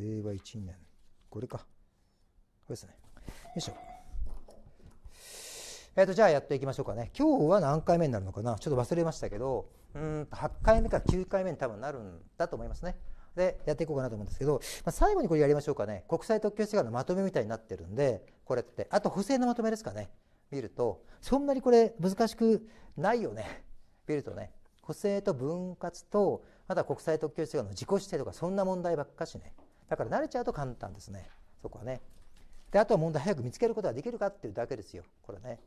令和1年。これか。これですね。よいしょ。えっ、ー、と、じゃあやっていきましょうかね。今日は何回目になるのかなちょっと忘れましたけど、うんと、8回目か9回目に多分なるんだと思いますね。で、やっていこうかなと思うんですけど、まあ、最後にこれやりましょうかね。国際特許出願のまとめみたいになってるんで、これって。あと、補正のまとめですかね。見ると、そんなにこれ難しくないよね。見るとね。補正と分割と、また国際特許出願の自己指定とか、そんな問題ばっかしね。だから慣れちゃうと簡単ですねそこはねであとは問題早く見つけることができるかっていうだけですよこれね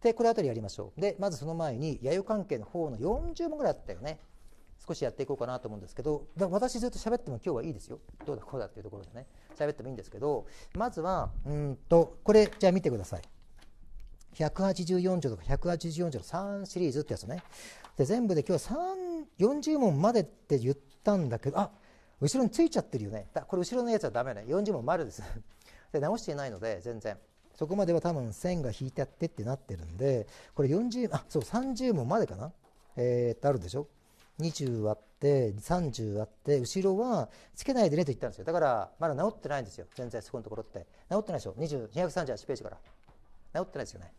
でこれあたりやりましょうでまずその前に弥生関係の方の40問ぐらいあったよね少しやっていこうかなと思うんですけど私ずっと喋っても今日はいいですよどうだこうだっていうところでね喋ってもいいんですけどまずはうんとこれじゃあ見てください184条とか184条の3シリーズってやつねで全部で今日は40問までって言ったんだけどあ後ろについちゃってるよねだこれ後ろのやつはダメね40も丸です で直していないので全然そこまでは多分線が引いてあってってなってるんでこれ40あそう30もまでかなえー、っとあるでしょ20あって30あって後ろはつけないでねと言ったんですよだからまだ治ってないんですよ全然そこのところって治ってないでしょ20238ページから治ってないですよね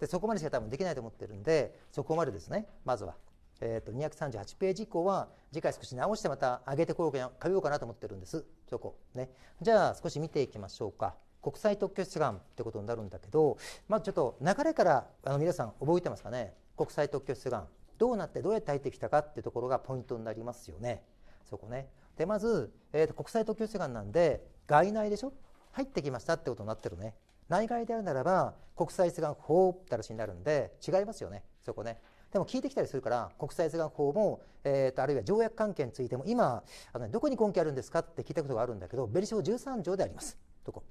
でそこまでしか多分できないと思ってるんでそこまでですねまずはえー、と238ページ以降は次回少し直してまた上げてこようかなようかなと思ってるんですそこねじゃあ少し見ていきましょうか国際特許出願ってことになるんだけどまずちょっと流れからあの皆さん覚えてますかね国際特許出願どうなってどうやって入ってきたかっていうところがポイントになりますよねそこねでまず、えー、と国際特許出願なんで外内でしょ入ってきましたってことになってるね内外であるならば国際出願法って話になるんで違いますよねそこねでも聞いてきたりするから国際哲学法も、えーと、あるいは条約関係についても今あの、ね、どこに根拠あるんですかって聞いたことがあるんだけどベリ賞13条であります。どこ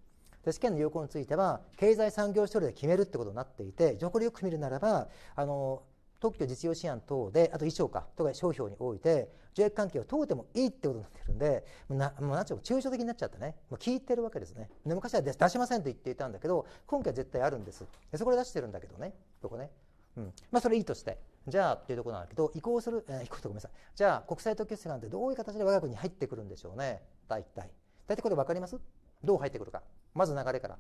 で試験の要項については経済産業省で決めるってことになっていて条項よく見るならばあの特許実用試案等であと衣装かとか商標において条約関係を問うてもいいってことになってるんでなもうなんちゅう抽象的になっちゃってねもう聞いてるわけですねで昔は出しませんと言っていたんだけど根拠は絶対あるんですでそこで出してるんだけどねどこね、うん、まあそれいいとしてじゃあっていうところなんだけど移行する、えー、移行ごめんなさいじゃあ国際特許出願ってどういう形で我が国に入ってくるんでしょうね大体大体これ分かりますどう入ってくるかまず流れから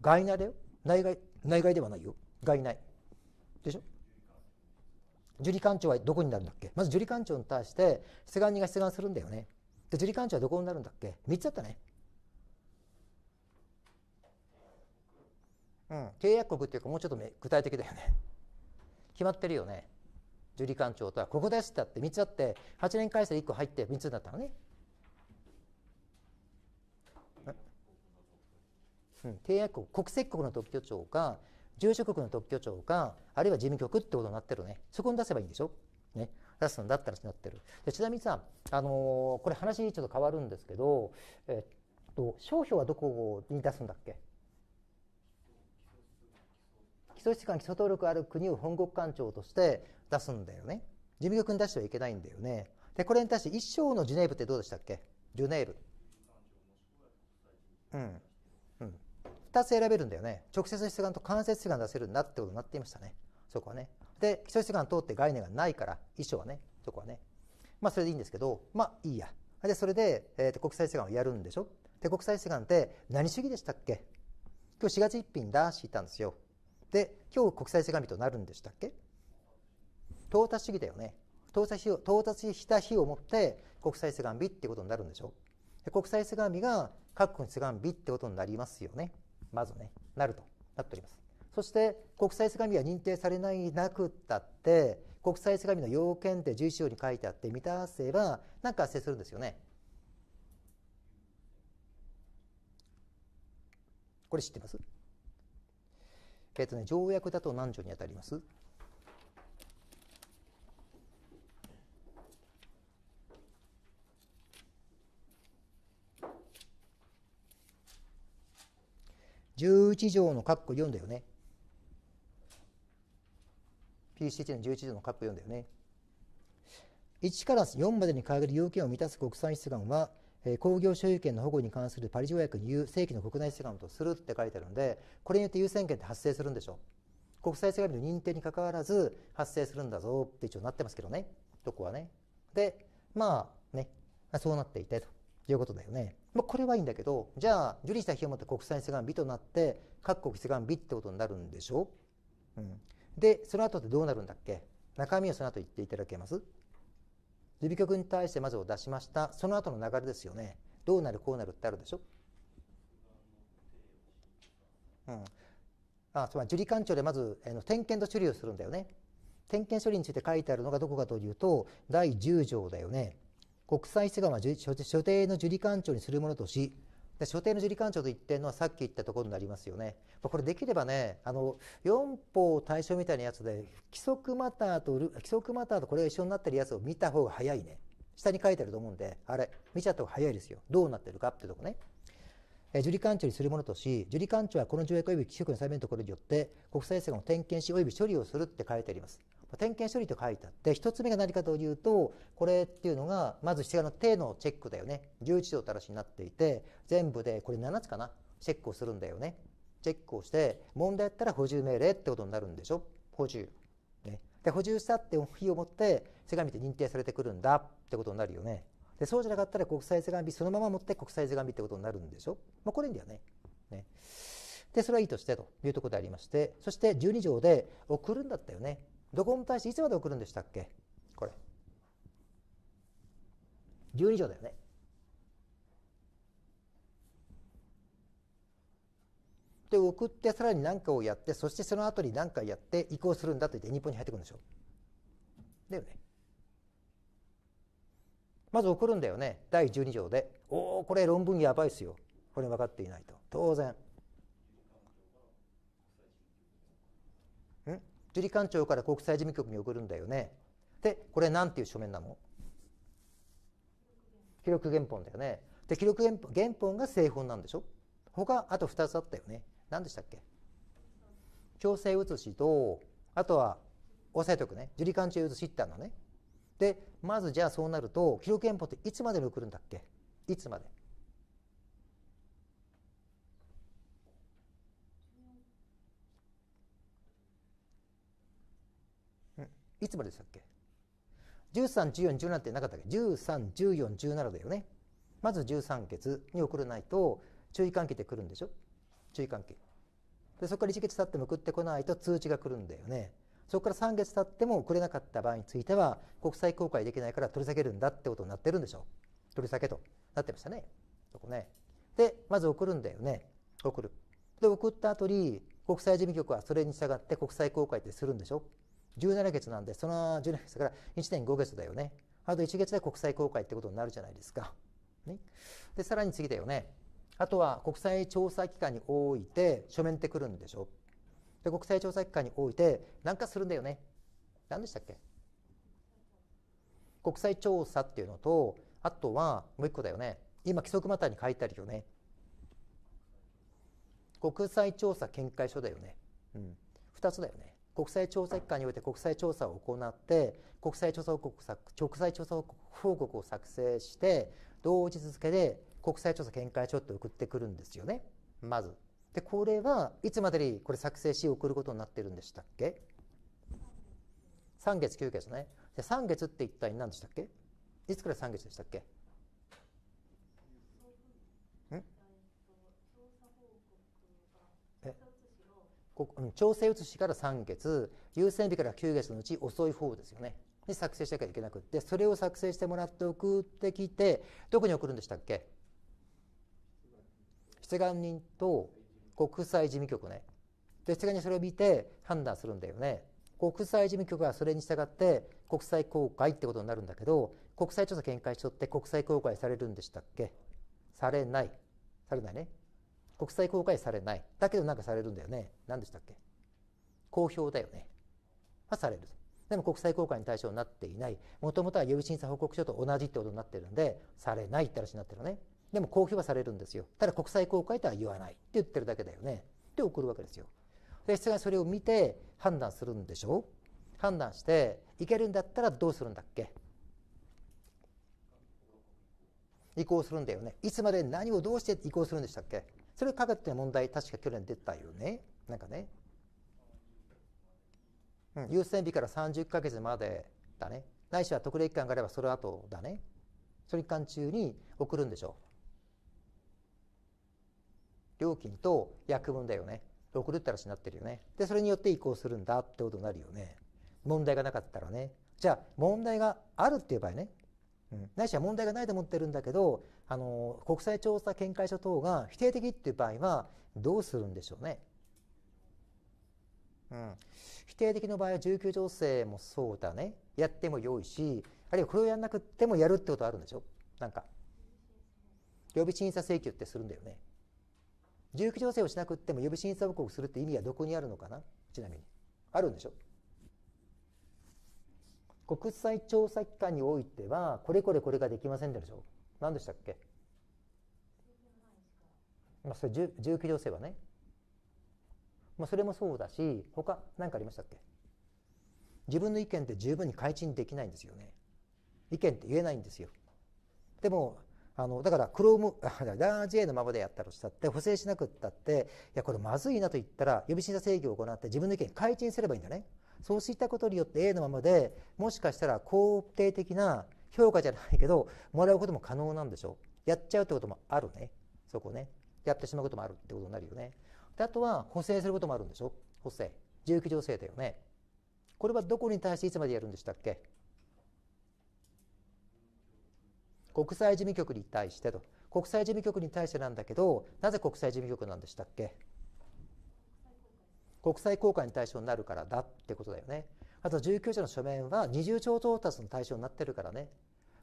外内だよ内外内外ではないよ外内でしょ受理官庁はどこになるんだっけまず受理官庁に対して出願人が出願するんだよねで受理官庁はどこになるんだっけ3つあったねうん契約国っていうかもうちょっと具体的だよね決まってるよね樹里館長とはここですってあって3つあって8年改正1個入って3つになったのね。うん、締約国国籍国の特許庁か住所国の特許庁かあるいは事務局ってことになってるねそこに出せばいいんでしょ、ね、出すんだったらなってるでちなみにさ、あのー、これ話ちょっと変わるんですけど、えっと商標はどこに出すんだっけ基礎疾患基礎登録ある国を本国官庁として出すんだよね事務局に出してはいけないんだよねでこれに対して一章のジュネーブってどうでしたっけジュネーブうんうん2つ選べるんだよね直接出願と間接出願出せるんだってことになっていましたねそこはねで基礎疾患通って概念がないから一章はねそこはねまあそれでいいんですけどまあいいやでそれで、えーと、と国際出願をやるんでしょで国際出願って何主義でしたっけ今日4月1日に出していたんですよで今日国際世界日となるんでしたっけ到達主義だよね到達到達した日をもって国際世界日ってことになるんでしょ国際世界日が各国世界日ってことになりますよねまずねなるとなっておりますそして国際世界日は認定されないなくったって国際世界日の要件って11条に書いてあって満たせば何か発生するんですよねこれ知ってますえっ、とね、条約だと何条にあたります11条の括弧4だよね。PCT の11条の括弧4だよね。1から4までに掲げる要件を満たす国際出願はえ工業所有権の保護に関するパリ条約に正規の国内セカンドとするって書いてあるのでこれによって優先権って発生するんでしょ国際セカンドの認定にかかわらず発生するんだぞって一応なってますけどねどこはねでまあねそうなっていてということだよね、まあ、これはいいんだけどじゃあ受理した日をもって国際セカン日となって各国セ願ン日ってことになるんでしょ、うん、でその後ってどうなるんだっけ中身をその後言っていただけますルビ局に対してまずを出しましたその後の流れですよねどうなるこうなるってあるでしょ、うん、あつまり受理官庁でまず、えー、点検と処理をするんだよね点検処理について書いてあるのがどこかというと第10条だよね国際施願は所定の受理官庁にするものとしで所定の受理官庁と言ってるのはさっき言ったところになりますよね。これできればね、あの、4法対象みたいなやつで、規則マターと、規則マターとこれが一緒になってるやつを見た方が早いね。下に書いてあると思うんで、あれ、見ちゃった方が早いですよ。どうなってるかってとこね。え受理官庁にするものとし、受理官庁はこの条約及び規則の裁判るところによって、国際政策の点検し及び処理をするって書いてあります。点検処理と書いてあって1つ目が何かというとこれっていうのがまず下の手のチェックだよね11条たらしになっていて全部でこれ7つかなチェックをするんだよねチェックをして問題やったら補充命令ってことになるんでしょ補充、ね、で補充したって日をもって世界見て認定されてくるんだってことになるよねでそうじゃなかったら国際世界日そのまま持って国際世界日ってことになるんでしょ、まあ、これいいんだよねねでそれはいいとしてというところでありましてそして12条で送るんだったよねどこに対していつまで送るんでしたっけこれ。12条だよね。で送ってさらに何かをやってそしてその後に何かやって移行するんだと言って日本に入ってくるんでしょう。だよねまず送るんだよね第12条でおおこれ論文やばいっすよこれ分かっていないと当然受理官庁から国際事務局に送るんだよねでこれ何ていう書面なの記録原本だよねで記録原本が製本なんでしょ他あと2つあったよね何でしたっけ強制写しとあとは押さえておくね受理官庁写しってあるのねでまずじゃあそうなると記録原本っていつまでに送るんだっけいつまでいつまででしたっけ ?13、14、17ってなかったっけ ?13、14、17だよね。まず13月に送らないと注意喚起ってるんでしょ注意喚起。でそこから1月経っても送ってこないと通知が来るんだよね。そこから3月経っても送れなかった場合については国際公開できないから取り下げるんだってことになってるんでしょ取り下げとなってましたね。そこね。で、まず送るんだよね。送る。で、送った後に国際事務局はそれに従って国際公開ってするんでしょ17月なんで、その17月から1.5月だよね。あと1月で国際公開ってことになるじゃないですか。ね、で、さらに次だよね。あとは国際調査機関において書面ってくるんでしょ。で、国際調査機関において軟かするんだよね。何でしたっけ国際調査っていうのと、あとはもう一個だよね。今、規則またに書いてあるよね。国際調査見解書だよね。うん。二つだよね。国際調査機関において国際調査を行って国際調査報告国際調査報告を作成して同日付で国際調査見解書って送ってくるんですよねまず。でこれはいつまでにこれ作成し送ることになってるんでしたっけ ?3 月9月ね。で3月って一体何でしたっけいつから3月でしたっけ調整移しから3月優先日から9月のうち遅い方ですよねに作成しなきゃいけなくってそれを作成してもらって送ってきてどこに送るんでしたっけ出願人と国際事務局ねで出願人それを見て判断するんだよね国際事務局はそれに従って国際公開ってことになるんだけど国際調査見解書って国際公開されるんでしたっけされないされないね国際公開されない。だけどなんかされるんだよね。何でしたっけ公表だよね。はされる。でも国際公開に対象になっていない。もともとは予備審査報告書と同じってことになってるんで、されないって話になってるね。でも公表はされるんですよ。ただ国際公開とは言わないって言ってるだけだよね。で送るわけですよ。で、質がそれを見て判断するんでしょ判断して、いけるんだったらどうするんだっけ移行するんだよね。いつまで何をどうして移行するんでしたっけそれをけて問題確か去年出たよねなんかね、うん、優先日から30か月までだねないしは特例期間があればその後だねその期間中に送るんでしょう料金と約分だよね送るって話になってるよねでそれによって移行するんだってことになるよね問題がなかったらねじゃあ問題があるっていう場合ねないしは問題がないと思ってるんだけどあの国際調査見解書等が否定的っていう場合はどうするんでしょうね。うん、否定的の場合は19条勢もそうだねやってもよいしあるいはこれをやらなくてもやるってことあるんでしょなんか予備審査請求ってするんだよね19条勢をしなくても予備審査報告するって意味はどこにあるのかなちなみにあるんでしょ国際調査機関においてはこれこれこれができませんでしょう何でしたっけまあそれ重機条性はね、まあ、それもそうだし他何かありましたっけ自分の意見って十分に改陳できないんですよね意見って言えないんですよでもあのだからクロームラージ A のままでやったとしたって補正しなくったっていやこれまずいなと言ったら予備審査制御を行って自分の意見改陳すればいいんだねそうしたことによって A のままでもしかしたら肯定的な評価じゃないけどもらうことも可能なんでしょやっちゃうってこともあるねそこねやってしまうこともあるってことになるよねであとは補正することもあるんでしょ補正19条制だよねこれはどこに対していつまでやるんでしたっけ国際事務局に対してと国際事務局に対してなんだけどなぜ国際事務局なんでしたっけ国際公開に対象になるからだってことだよね。あと19条の書面は20調到達の対象になってるからね。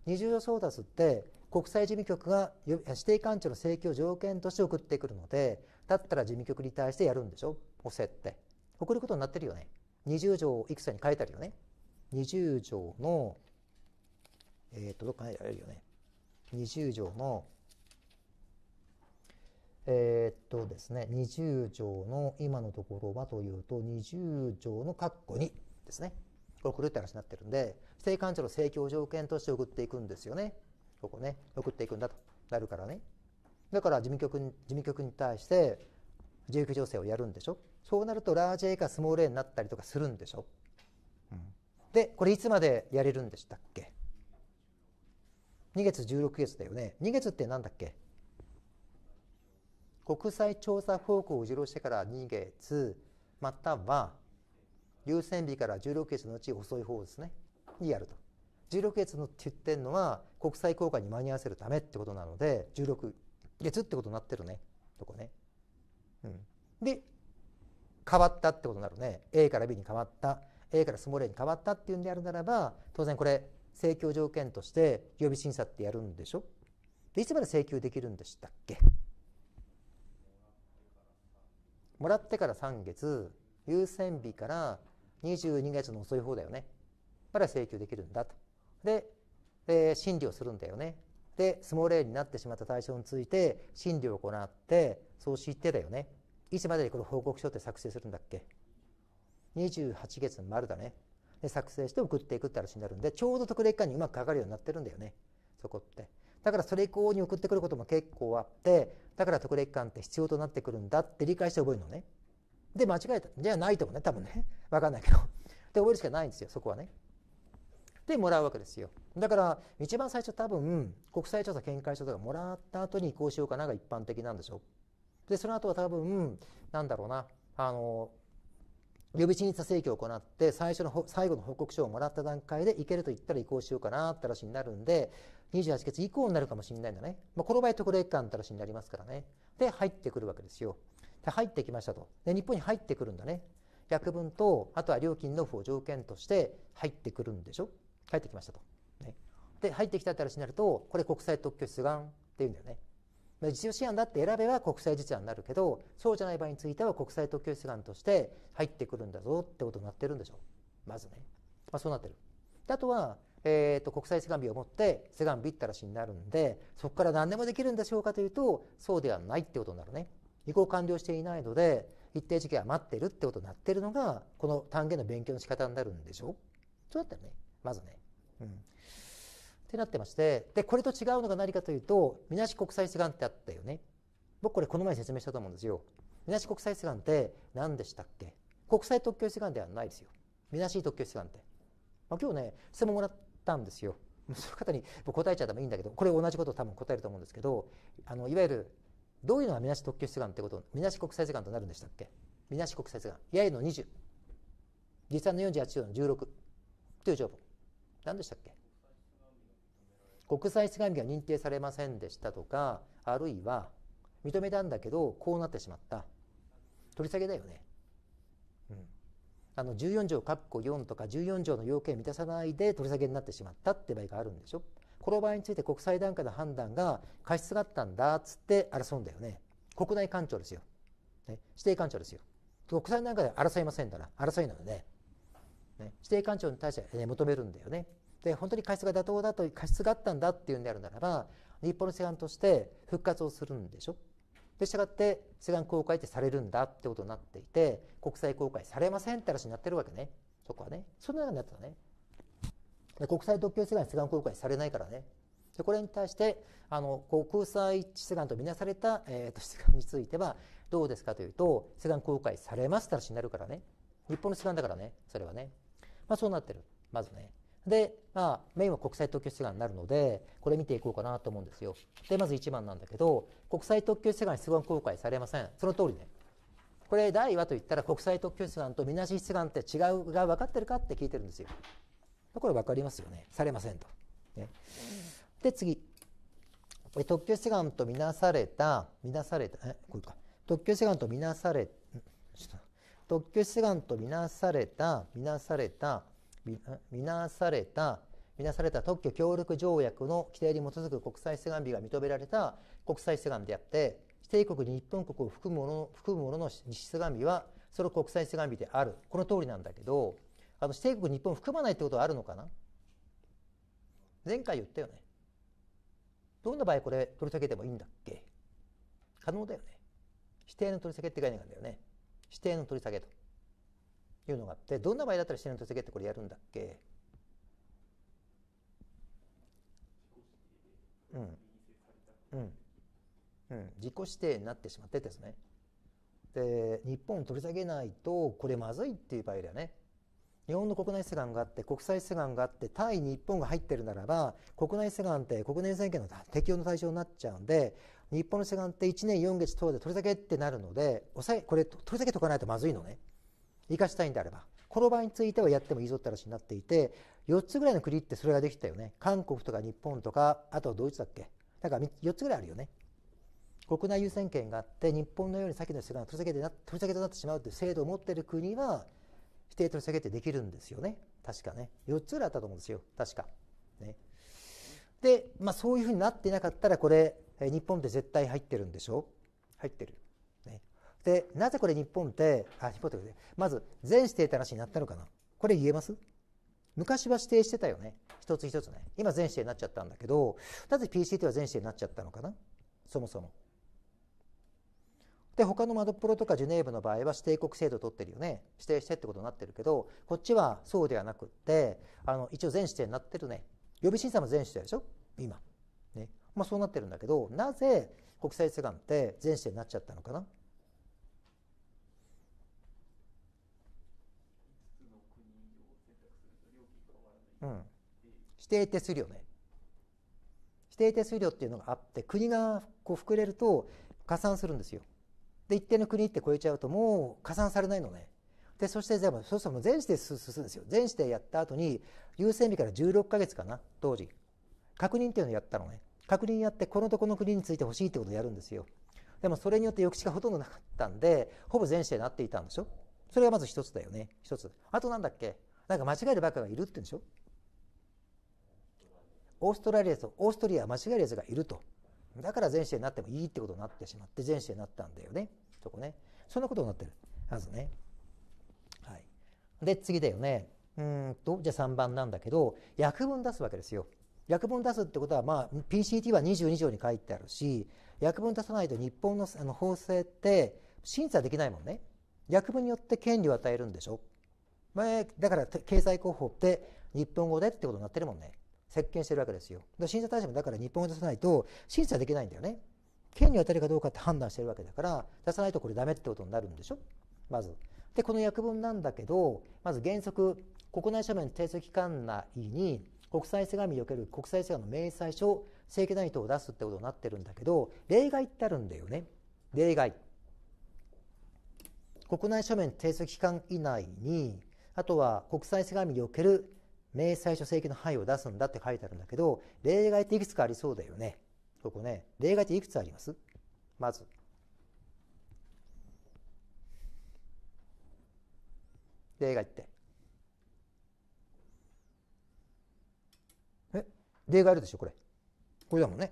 20条到達って国際事務局が指定官庁の請求を条件として送ってくるので、だったら事務局に対してやるんでしょおせって。送ることになってるよね。20条をいくつかに書いてあるよね。20条の、えっ、ー、と、どっかにあるよね。20条のえー、っとですね、20条の今のところはというと、20条の括弧にですね。これ狂った話になってるんで、制官庁の請求条件として送っていくんですよね。ここね、送っていくんだとなるからね。だから事務局に、事務局に対して、自由情勢をやるんでしょ。そうなると、ラージ A かスモール A になったりとかするんでしょ。うん、で、これいつまでやれるんでしたっけ ?2 月16月だよね。2月って何だっけ国際調査報告を受領してから2月または優先日から16月のうち遅い方ですねにやると16月のって言ってるのは国際公開に間に合わせるためってことなので16月ってことになってるねとこね、うん、で変わったってことになるね A から B に変わった A からスモール A に変わったっていうんであるならば当然これ請求条件として予備審査ってやるんでしょでいつまで請求できるんでしたっけもらってから3月、優先日から22月の遅い方だよね。から請求できるんだと。で、えー、審理をするんだよね。で、スモーレーになってしまった対象について審理を行って、そう知ってだよね。いつまでにこの報告書って作成するんだっけ ?28 月の丸だね。で、作成して送っていくって話になるんで、ちょうど特例期間にうまくかかるようになってるんだよね。そこって。だからそれ以降に送ってくることも結構あってだから特例期間って必要となってくるんだって理解して覚えるのねで間違えたじゃないともね多分ね分 かんないけどで覚えるしかないんですよそこはねでもらうわけですよだから一番最初多分国際調査見解書とかもらった後に移行しようかなが一般的なんでしょう。でその後は多分なんだろうなあの予備審査請求を行って最初の最後の報告書をもらった段階でいけると言ったら移行しようかなって話になるんで28月以降になるかもしれないんだね。まあ、この場合、特例間たらしになりますからね。で、入ってくるわけですよ。で、入ってきましたと。で、日本に入ってくるんだね。約分と、あとは料金納付を条件として入ってくるんでしょ入ってきましたと。ね、で、入ってきたっらしになると、これ国際特許出願っていうんだよね。実用試案だって選べば国際実案になるけど、そうじゃない場合については国際特許出願として入ってくるんだぞってことになってるんでしょまずね。まあ、そうなってる。であとは、えーと、国際世ン日を持って世界日っしいになるんでそこから何でもできるんでしょうかというとそうではないってことになるね移行完了していないので一定時期は待ってるってことになってるのがこの単元の勉強の仕方になるんでしょそうだったよねまずね。うん、ってなってましてでこれと違うのが何かというとみなし国際志願ってあったよね。僕これこの前説明したと思うんですよ。みなし国際志願って何でしたっけ国際特許志願ではないですよ。みなし特許志願って。まあ、今日ね質問もらってったんですよ。その方に答えちゃってもいいんだけどこれ同じことを多分答えると思うんですけどあのいわゆるどういうのがみなし特許出願ってことみなし国際出願となるんでしたっけみなし国際出願八重の20実際の48条の16という条文何でしたっけ国際出願日が認定されませんでしたとかあるいは認めたんだけどこうなってしまった取り下げだよねあの14条括弧4とか14条の要件を満たさないで取り下げになってしまったって場合があるんでしょこの場合について国際段階の判断が過失があったんだっつって争うんだよね国内官庁ですよ、ね、指定官庁ですよ国際段階で争いませんから争いなので、ね、指定官庁に対して、ね、求めるんだよねで本当に過失が妥当だと過失があったんだっていうんであるならば日本の政案として復活をするんでしょでしたがって西岸公開ってされるんだってことになっていて国際公開されませんって話になってるわけねそこはねそんな中になってたねで国際特許西岸西岸公開されないからねでこれに対してあの国際西岸とみなされた、えーと、と西岸についてはどうですかというと西岸公開されますって話になるからね日本の西岸だからねそれはねまあそうなってるまずねで、まあ、メインは国際特許出願になるので、これ見ていこうかなと思うんですよ。で、まず1番なんだけど、国際特許出願出願公開されません。その通りね。これ、第話といったら国際特許出願とみなし出願って違うが分かってるかって聞いてるんですよ。これ分かりますよね。されませんと。ね、で、次。特許出願とみなされた、みなされた、え、これか。特許出願とみなされ、ちょっと。特許出願とみなされた、みなされた、見なされた見なされた特許協力条約の規定に基づく国際請願日が認められた国際請願であって指定国日本国を含むもの含むものの西請願日はその国際請願日であるこの通りなんだけどあの指定国日本を含まないってことはあるのかな前回言ったよねどんな場合これ取り下げてもいいんだっけ可能だよね指定の取り下げって概念なんだよね指定の取り下げというのがあってどんな場合だったら自然とげってこれやるんだっけうんうんうん、自己指定になってしまってですねで日本を取り下げないとこれまずいっていう場合だね日本の国内世願があって国際世願があって対日本が入ってるならば国内世願って国連宣言の適用の対象になっちゃうんで日本の世願って1年4月等で取り下げってなるので抑えこれ取り下げとかないとまずいのね生かしたいんであればこの場合についてはやってもいいぞって話になっていて4つぐらいの国ってそれができたよね韓国とか日本とかあとはドイツだっけだから4つぐらいあるよね国内優先権があって日本のように先の世が取り下げてな取り下げとなってしまうという制度を持っている国は否定取り下げってできるんですよね確かね4つぐらいあったと思うんですよ確か。ね、で、まあ、そういうふうになっていなかったらこれ日本って絶対入ってるんでしょ入ってる。でなぜこれ日本ってあ日本ってまず全指定って話になったのかなこれ言えます昔は指定してたよね一つ一つね今全指定になっちゃったんだけどなぜ PCT は全指定になっちゃったのかなそもそもで他のマドプロとかジュネーブの場合は指定国制度を取ってるよね指定してってことになってるけどこっちはそうではなくってあの一応全指定になってるね予備審査も全指定でしょ今、ねまあ、そうなってるんだけどなぜ国際通関って全指定になっちゃったのかなうん、指定手数料ね指定手数料っていうのがあって国がこう膨れると加算するんですよで一定の国って超えちゃうともう加算されないのねでそして全部そうすると全指定進むんですよ全指定やった後に優先日から16か月かな当時確認っていうのをやったのね確認やってこのとこの国についてほしいってことをやるんですよでもそれによって抑止がほとんどなかったんでほぼ全指定になっていたんでしょそれがまず一つだよね一つあとなんだっけなんか間違えるばっかがいるって言うんでしょオーストラリアとオーストリアは間違えるやつがいるとだから全世になってもいいってことになってしまって全世になったんだよねそこねそんなことになってるはずねはいで次だよねうんとじゃあ3番なんだけど訳文出すわけですよ訳文出すってことは、まあ、PCT は22条に書いてあるし訳文出さないと日本のあの法制って審査できないもんね訳文によって権利を与えるんでしょ前だから経済広報って日本語でってことになってるもんね席巻してるわけですよ。で審査対象もだから日本を出さないと審査できないんだよね。県に当たるかどうかって判断してるわけだから出さないとこれダメってことになるんでしょまず。でこの訳文なんだけどまず原則国内書面提出期間内に国際世紙における国際世紙の明細書正規内等を出すってことになってるんだけど例外ってあるんだよね例外国内書面提出期間以内にあとは国際世紙における明細書請求の範囲を出すんだって書いてあるんだけど、例外っていくつかありそうだよね。ここね、例外っていくつありますまず。例外って。え、例外あるでしょ、これ。これだもんね。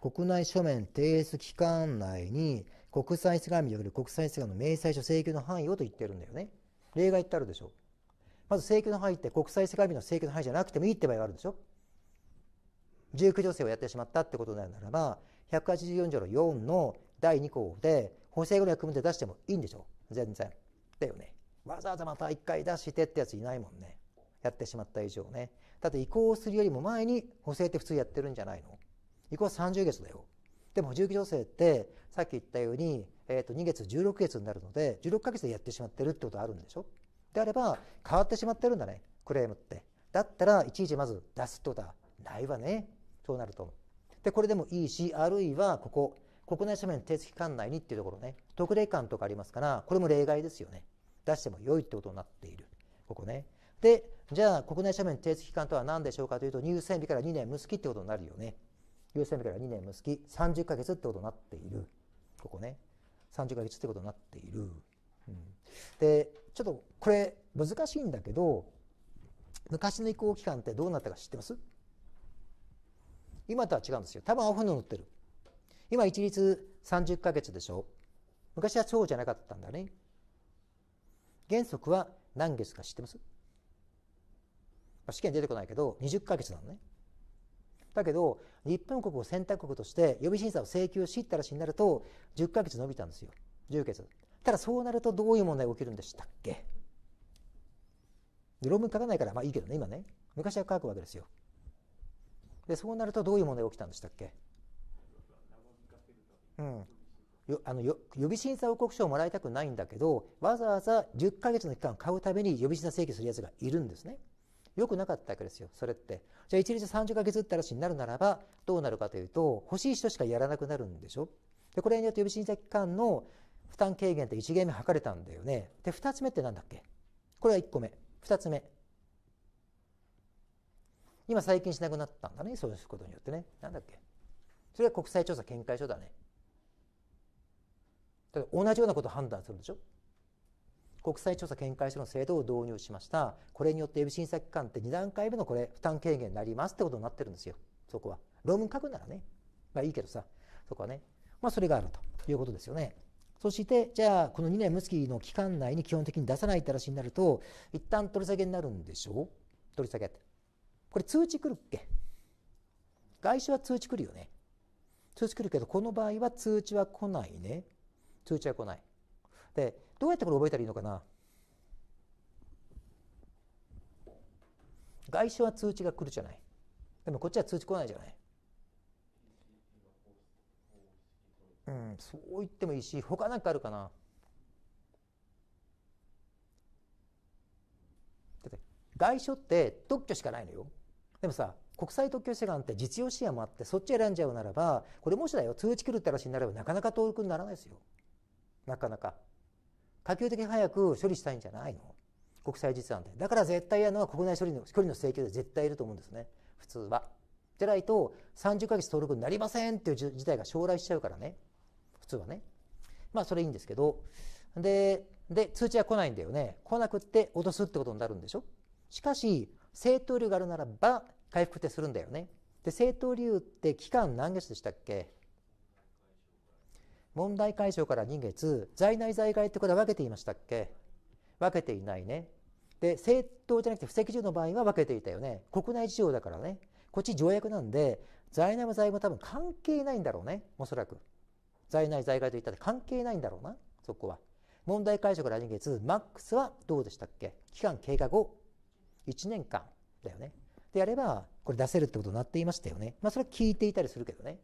国内書面提出期間内に国際世界による国際世界の明細書請求の範囲をと言ってるんだよね。例外ってあるでしょ。まず請求の範囲って国際世界日の請求の範囲じゃなくてもいいって場合があるんですよ。19条制をやってしまったってことになるならば、184条の4の第2項で補正後の役組で出してもいいんでしょう全然。だよね。わざわざまた1回出してってやついないもんね。やってしまった以上ね。だって移行するよりも前に補正って普通やってるんじゃないの移行は30月だよ。でも19条制ってさっき言ったように、えー、と2月16月になるので16ヶ月でやってしまってるってことあるんでしょであれば変わってしまってるんだねクレームってだったらいちいちまず出すってことはないわねそうなるとでこれでもいいしあるいはここ国内斜面提出管内にっていうところね特例館とかありますからこれも例外ですよね出しても良いってことになっているここねでじゃあ国内斜面提出期間とは何でしょうかというと入選日から2年無きってことになるよね優先日から2年無き30ヶ月ってことになっているここね30ヶ月ってことになっている、うん、でちょっとこれ難しいんだけど昔の移行期間ってどうなったか知ってます今とは違うんですよ多分青船乗ってる今一律30ヶ月でしょ昔はそうじゃなかったんだね原則は何月か知ってます、まあ、試験出てこないけど20ヶ月なのねだけど日本国を選択国として予備審査を請求しったらしになると10ヶ月伸びたんですよ10ヶ月ただそうなるとどういう問題が起きるんでしたっけ論文書かないからまあいいけどね今ね昔は書くわけですよでそうなるとどういう問題が起きたんでしたっけうんよあのよ予備審査報告書をもらいたくないんだけどわざわざ10ヶ月の期間を買うために予備審査請求するやつがいるんですねよくなかったわけですよそれってじゃあ一律30ヶ月って話になるならばどうなるかというと欲しい人しかやらなくなるんでしょでこれによって予備審査期間の負担軽減って1ゲーム測れたんだよねで2つ目って何だっけこれは1個目2つ目今最近しなくなったんだねそういうことによってね何だっけそれは国際調査見解書だねだ同じようなことを判断するんでしょ国際調査見解書の制度を導入しましたこれによってウェ審査機関って2段階目のこれ負担軽減になりますってことになってるんですよそこは論文書くならねまあいいけどさそこはねまあそれがあるということですよね。そしてじゃあこの2年無月の期間内に基本的に出さないって話になると一旦取り下げになるんでしょ取り下げってこれ通知来るっけ外資は通知来るよね通知来るけどこの場合は通知は来ないね通知は来ないでどうやってこれ覚えたらいいのかな外資は通知が来るじゃないでもこっちは通知来ないじゃないうん、そう言ってもいいし他んかあるかなだって外書って特許しかないのよでもさ国際特許志願って実用支援もあってそっち選んじゃうならばこれもしだよ通知来るって話になればなかなか登録にならないですよなかなか可及的に早く処理したいんじゃないの国際実案でだから絶対やるのは国内処理の処理の請求で絶対いると思うんですね普通は。じゃないと30ヶ月登録になりませんっていう事態が将来しちゃうからね通はね。まあそれいいんですけど。で、で、通知は来ないんだよね。来なくって脅すってことになるんでしょしかし、正当流があるならば回復ってするんだよね。で、正当流って期間何月でしたっけ問題解消から2月、在内在外ってことは分けていましたっけ分けていないね。で、正当じゃなくて不赤従の場合は分けていたよね。国内事情だからね。こっち条約なんで、在内も在外も多分関係ないんだろうね。おそらく。在内在外といった関係ないんだろうなそこは問題解消から2月マックスはどうでしたっけ期間経過後1年間だよねでやればこれ出せるってことになっていましたよねまあそれ聞いていたりするけどね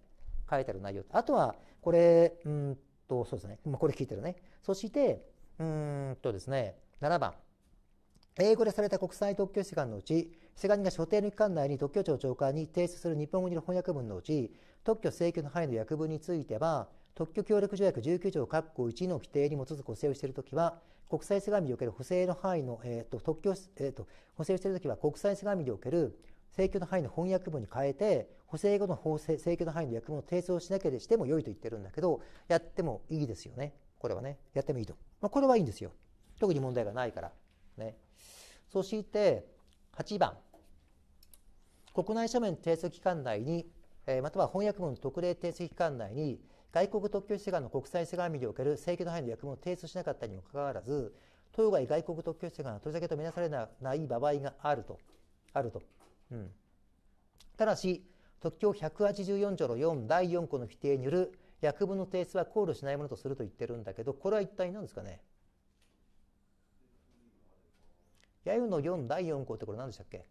書いてある内容あとはこれうんとそうですね、まあ、これ聞いてるねそしてうんとですね7番英語でされた国際特許出願のうち出願人が所定の期間内に特許庁長官に提出する日本語による翻訳文のうち特許請求の範囲の訳文については特許協力条約19条括弧1の規定に基づく補正をしているときは、国際世紙における補正の範囲の、えーと、特許、えーと、補正をしているときは、国際世紙における請求の範囲の翻訳文に変えて、補正後の法制請求の範囲の訳文を提出をしなければしても良いと言ってるんだけど、やってもいいですよね。これはね。やってもいいと。まあ、これはいいんですよ。特に問題がないから。ね。そして、8番。国内書面提出期間内に、えー、または翻訳文特例提出期間内に、外国特許施画の国際世画見における正規の範囲の役務を提出しなかったにもかかわらず、当該外国特許施画の取り下げとみなされない場合があると。あると。うん。ただし、特許184条の4第4項の規定による役分の提出は考慮しないものとすると言ってるんだけど、これは一体何ですかねやゆの4第4項ってこれ何でしたっけ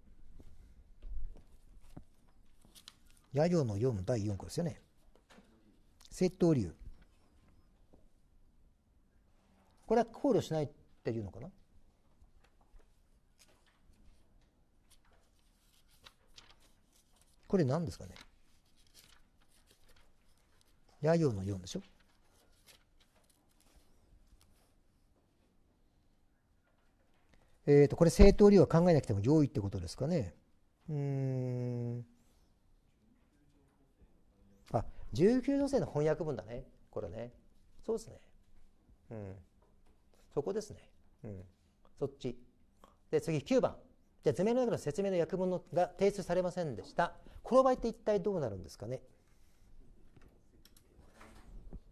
やゆの4第4項ですよね。窃盗理由これは考慮しないっていうのかなこれ何ですかねの4でしょえーと、とこれ正当理由は考えなくても良いってことですかね。うん。あ19女性の翻訳文だねこれねそうですねうんそこですねうんそっちで次9番じゃあ図面の中の説明の訳文のが提出されませんでしたこの場合って一体どうなるんですかね、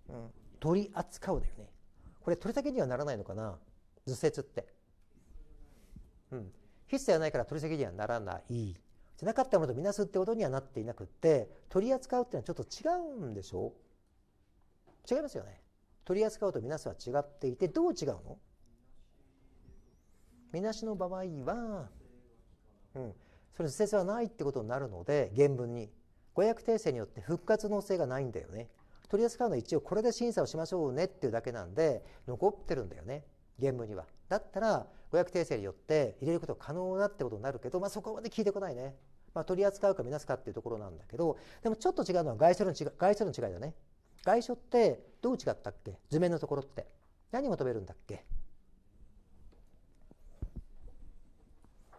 うん、取り扱うだよねこれ取り下げにはならないのかな図説って、うん、必須ではないから取り下げにはならないじゃなかったものとみなすってことにはなっていなくって取り扱うっていうのはちょっと違うんでしょう違いますよね取り扱うとみなすは違っていてどう違うのみなしの場合は、うん、それ節制はないってことになるので原文に五訳訂正によって復活の性がないんだよね取り扱うのは一応これで審査をしましょうねっていうだけなんで残ってるんだよね原文にはだったら五訳訂正によって入れること可能だってことになるけど、まあ、そこまで聞いてこないねまあ、取り扱うか見なすかっていうところなんだけどでもちょっと違うのは外書の違外書の違いだね外書ってどう違ったっけ図面のところって何求めるんだっけ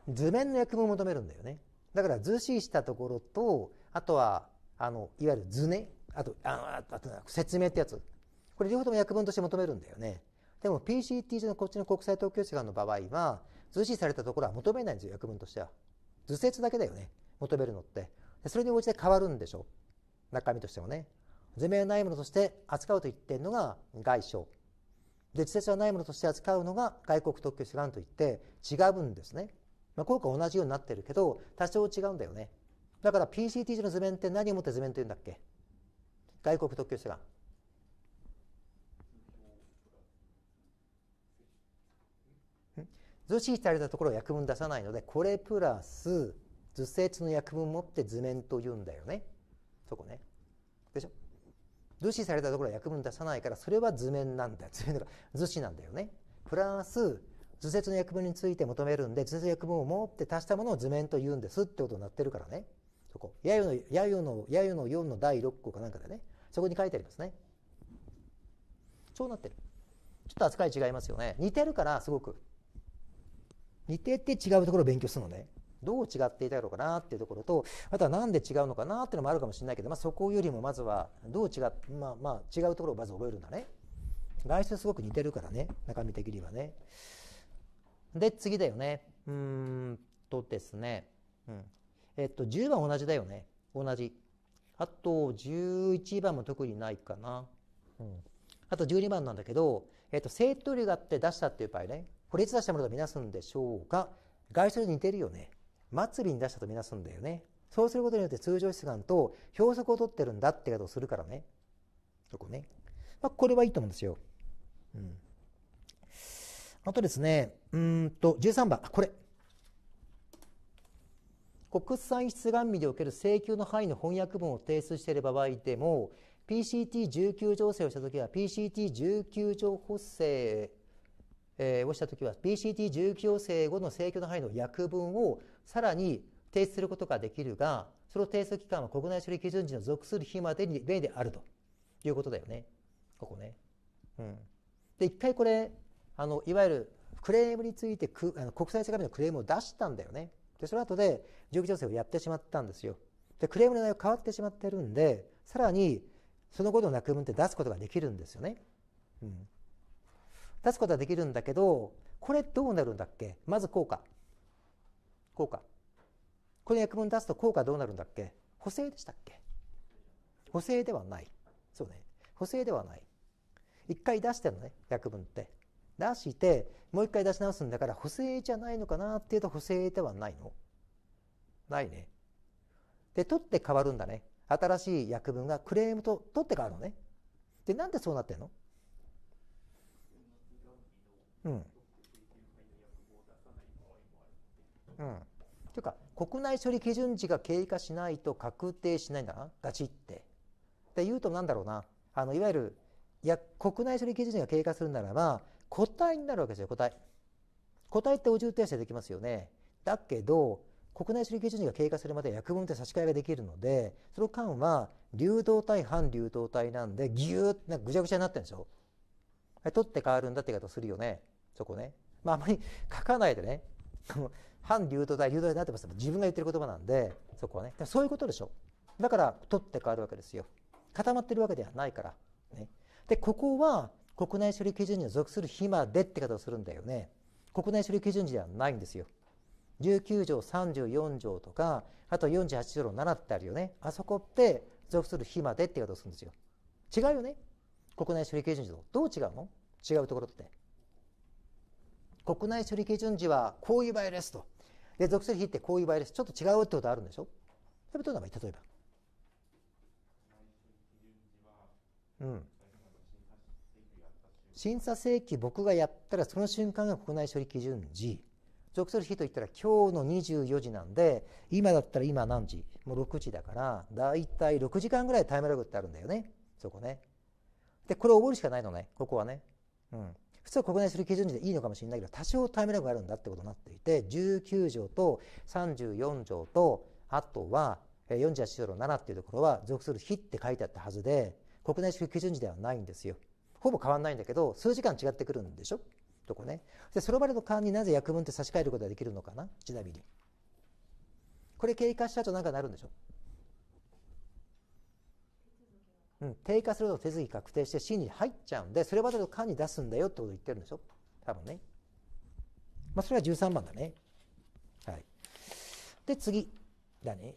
図面の役分を求めるんだよねだから図示したところとあとはあのいわゆる図ねあとああと説明ってやつこれ両方とも訳文として求めるんだよねでも PCT 上のこっちの国際東京市間の場合は図示されたところは求めないんですよ訳文としては図説だけだよね求めるのってそれに応じて変わるんでしょう中身としてもね図面はないものとして扱うと言っているのが外相で自説はないものとして扱うのが外国特許主眼といって違うんですね、まあ、効果は同じようになってるけど多少違うんだよねだから PCT 上の図面って何をもって図面というんだっけ外国特許主眼図示さてあたところを訳文出さないのでこれプラス図説の訳文持って図面と言うんだよねそこねでしょ図示されたところは訳文出さないからそれは図面なんだ図面だ図示なんだよねプラス図説の訳文について求めるんで図説の訳文を持って足したものを図面と言うんですってことになってるからねそこやゆのやゆのやゆの4の第6項かなんかでねそこに書いてありますねそうなってるちょっと扱い違いますよね似てるからすごく似てて違うところを勉強するのねどう違っていたのかなっていうところとあとは何で違うのかなっていうのもあるかもしれないけど、まあ、そこよりもまずはどう違,、まあ、まあ違うところをまず覚えるんだね。外週すごく似てるからね中身的にはね。で次だよねうんとですね、うん、えっと10番同じだよね同じ。あと11番も特にないかな。うん、あと12番なんだけど、えっと、正答理があって出したっていう場合ね、これいつ出したものとみなすんでしょうか。外出に似てるよね。祭りに出したとみなすんだよねそうすることによって通常出願と標則を取ってるんだってことをするからねそこね、まあ、これはいいと思うんですよ、うん、あとですねうんと13番これ国際出願日における請求の範囲の翻訳文を提出している場合でも PCT19 条請をしたときは PCT19 条補正えー、をしたときは PCT19 要請後の請求の範囲の訳文をさらに提出することができるがその提出期間は国内処理基準時の属する日までに例であるということだよねここね。うん、で一回これあのいわゆるクレームについてくあの国際社会のクレームを出したんだよね。でその後で上記調整をやってしまったんですよ。でクレームの内容変わってしまってるんでさらにその後の泣く分って出すことができるんですよね。うん、出すことはできるんだけどこれどうなるんだっけまず効果効果この約文出すと効果どうなるんだっけ補正でしたっけ補正ではないそうね補正ではない一回出してるのね約文って出してもう一回出し直すんだから補正じゃないのかなっていうと補正ではないのないねで取って変わるんだね新しい約文がクレームと取って変わるのねでなんでそうなってんのうんうん、というか国内処理基準値が経過しないと確定しないんだなガチって。で言うと何だろうなあのいわゆるいや国内処理基準値が経過するならば個体になるわけですよ個体。個体ってお重訂正できますよね。だけど国内処理基準値が経過するまで薬分って差し替えができるのでその間は流動体反流動体なんでギューってぐちゃぐちゃになってるんですよ。取って変わるんだって言い方するよねそこね。まああまり書かないでね反流動体流動体になってます自分が言ってる言葉なんでそこはねそういうことでしょだから取って変わるわけですよ固まってるわけではないから、ね、でここは国内処理基準に属する日までって方をするんだよね国内処理基準時ではないんですよ19条34条とかあと48条の7ってあるよねあそこって属する日までって言い方をするんですよ違うよね国内処理基準時とどう違うの違うところって国内処理基準時はこういう場合ですとで属性る比ってこういう場合ですちょっと違うってことあるんでしょそれどんな場例えばうん審査請求僕がやったらその瞬間が国内処理基準時属する日といったら今日の24時なんで今だったら今何時もう6時だからだいたい6時間ぐらいタイムラグってあるんだよねそこねでこれを覚えるしかないのねここはねうん普通は国内する基準値でいいのかもしれないけど多少タイムラグがあるんだってことになっていて19条と34条とあとは48条の7っていうところは属する日って書いてあったはずで国内式基準時ではないんですよほぼ変わんないんだけど数時間違ってくるんでしょとこねでその場での勘になぜ訳文って差し替えることができるのかなちなみにこれ経過したと何かなるんでしょうん、低下すると手続き確定して真に入っちゃうんで、それまでの間に出すんだよってことを言ってるんでしょ多分ね。まあ、それは13番だね。はい。で、次だね。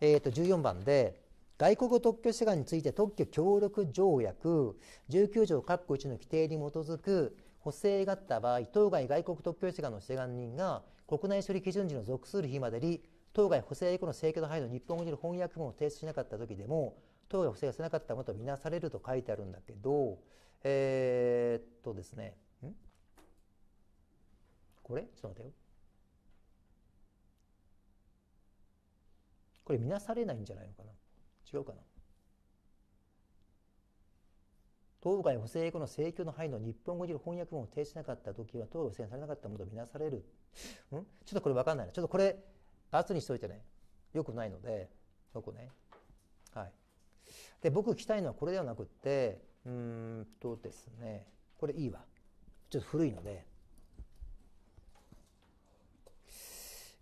えっ、ー、と、14番で、外国特許主願について特許協力条約19条括弧1の規定に基づく補正があった場合、当該外国特許主願の志願人が国内処理基準時の属する日までに当該補正以降の政の範囲の日本語による翻訳文を提出しなかった時でも当該補正がせなかったものとみなされると書いてあるんだけどえー、っとですねんこれちょっと待ってよこれ見なされないんじゃないのかな違うかな当該補正以降の請求の範囲の日本語による翻訳文を提出しなかった時は当該補正がされなかったものとみなされるんちょっとこれ分かんないなちょっとこれ罰にしといてねよくないのでよくねはいで僕聞きたいのはこれではなくってうんとですねこれいいわちょっと古いので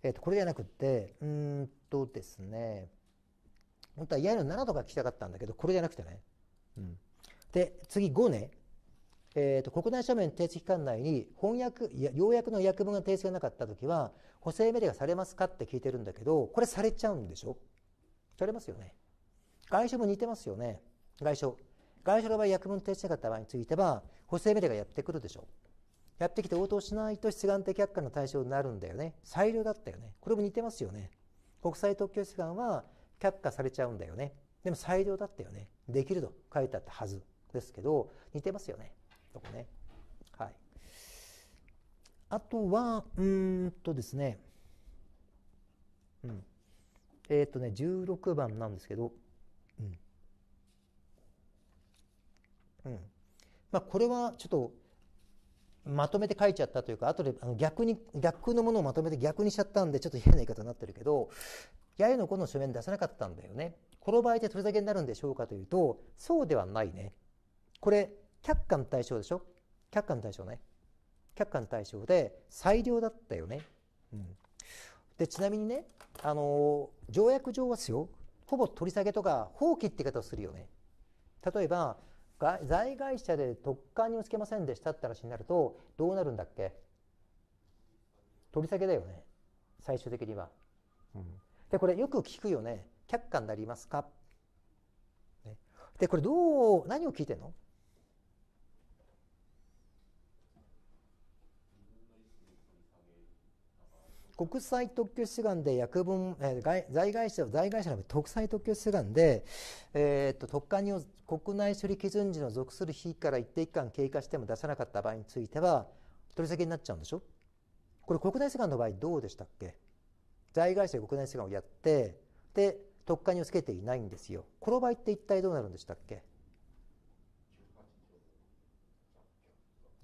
えっ、とこれではなくってうんとですね本当はやる7とか聞きたかったんだけどこれじゃなくてね、うん、で次5ねえーと、国内書面提出期間内に翻訳要約の訳文が提出がなかった時は補正命令がされますかって聞いてるんだけどこれされちゃうんでしょされますよね外相も似てますよね外相外相の場合訳文提出しなかった場合については補正命令がやってくるでしょやってきて応答しないと出願的却下の対象になるんだよね裁量だったよねこれも似てますよね国際特許出願は却下されちゃうんだよねでも裁量だったよねできると書いてあったはずですけど似てますよねね。はい。あとは、うんとですね、うん。えっ、ー、とね、16番なんですけど、うん。うん。まあ、これはちょっと、まとめて書いちゃったというか、後であの逆に、逆のものをまとめて逆にしちゃったんで、ちょっと嫌な言い方になってるけど、やゆの子の書面出さなかったんだよね。この場合って取り下げになるんでしょうかというと、そうではないね。これ、客観対象でしょ却下対象ね客観対象で最良だったよね、うん、でちなみにね、あの条約上はですよほぼ取り下げとか放棄って言い方をするよね例えば在外者で特価につけませんでしたって話になるとどうなるんだっけ取り下げだよね最終的には、うん、でこれよく聞くよね客観になりますか、ね、でこれどう何を聞いてんの国際特許出願で薬分、えー、在外者、在外者の特際特許出願で、えー、っと、特管に国内処理基準時の属する日から一定期間経過しても出さなかった場合については、取り下げになっちゃうんでしょこれ国内出願の場合どうでしたっけ在外者国内出願をやって、で、特管にをつけていないんですよ。この場合って一体どうなるんでしたっけ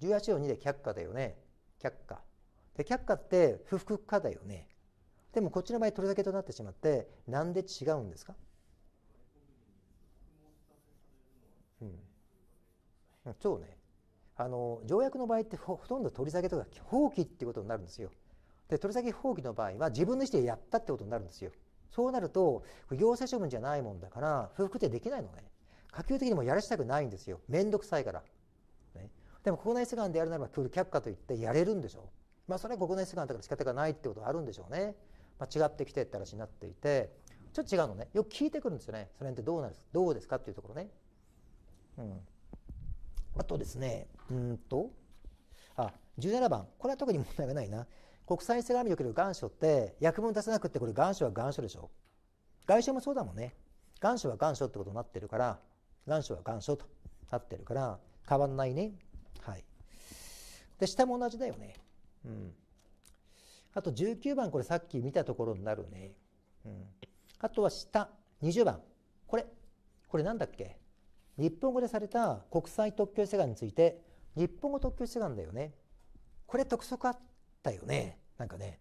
18条2で却下だよね。却下。で却下って不服かだよねでもこっちの場合取り下げとなってしまってなんで違うんですか、うん、そうねあの条約の場合ってほとんど取り下げとか放棄っていうことになるんですよで取り下げ放棄の場合は自分の意思でやったってことになるんですよそうなると行政処分じゃないもんだから不服ってできないのね可及的にもやらしたくないんですよ面倒くさいから、ね、でも国内出願でやるならば却下といってやれるんでしょまあ、それは国内世界だから仕方がないってことはあるんでしょうね、まあ、違ってきてって話になっていてちょっと違うのねよく聞いてくるんですよねそれってどうなんですどうですかっていうところね、うん、あとですねうんとあ17番これは特に問題がないな国際世界における願書って役分出せなくってこれ願書は願書でしょ外相もそうだもんね願書は願書ってことになってるから願書は願書となってるから変わんないねはいで下も同じだよねうん、あと19番これさっき見たところになるね、うん、あとは下20番これこれなんだっけ日本語でされた国際特許出願について日本語特許出願だよねこれ特色あったよねなんかね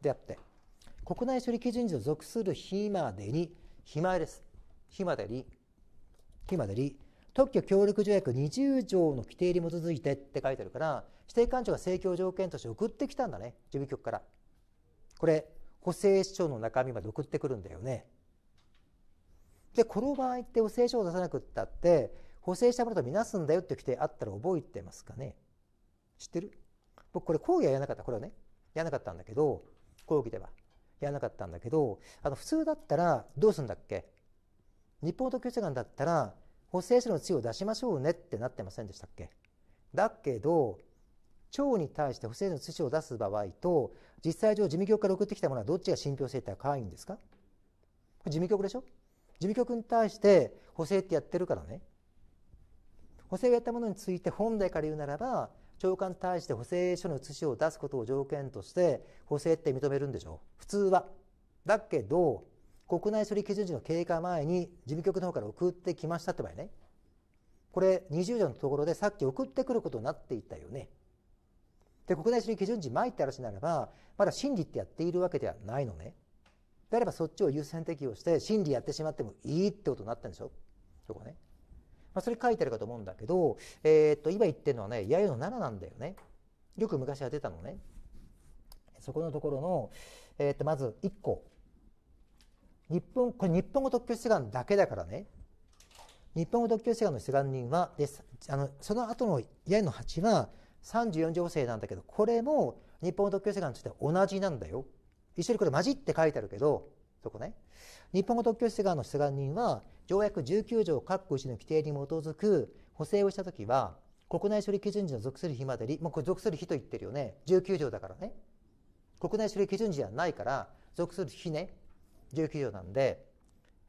であって国内処理基準時を属する日までに日前です日までに日までに特許協力条約20条の規定に基づいてって書いてあるから指定官庁が請求条件として送ってきたんだね事務局からこれ補正張の中身まで送ってくるんだよねでこの場合って補正書を出さなくったって補正したものとみなすんだよって規定あったら覚えてますかね知ってる僕これ講義はやらなかったこれはねやらなかったんだけど講義ではやらなかったんだけどあの普通だったらどうするんだっけ日本特許出願だったら補正書の地位を出しましょうねってなってませんでしたっけだけど腸に対して不正の寿司を出す場合と実際上事務局から送ってきたものはどっちが信憑性って高いんですか事務局でしょ事務局に対して補正ってやってるからね補正をやったものについて本来から言うならば長官に対して補正書の写しを出すことを条件として補正って認めるんでしょ普通はだけど国内処理基準時の経過前に事務局の方から送ってきましたって場合ねこれ20条のところでさっき送ってくることになっていたよねで国内主義基準時前って話ならばまだ真理ってやっているわけではないのねであればそっちを優先適用して真理やってしまってもいいってことになったんでしょそこね、まあ、それ書いてあるかと思うんだけど、えー、っと今言ってるのはね「やゆの7」なんだよねよく昔は出たのねそこのところの、えー、っとまず1個日本これ日本語特許出願だけだからね日本語特許出願の出願人はであのその後の「やゆの8」は「34条制なんだけどこれも日本語特許制願については同じなんだよ一緒にこれ混じって書いてあるけどそこね日本語特許出願の出願人は条約19条各国1の規定に基づく補正をした時は国内処理基準時の属する日までにもうこれ属する日と言ってるよね19条だからね国内処理基準時ではないから属する日ね19条なんで、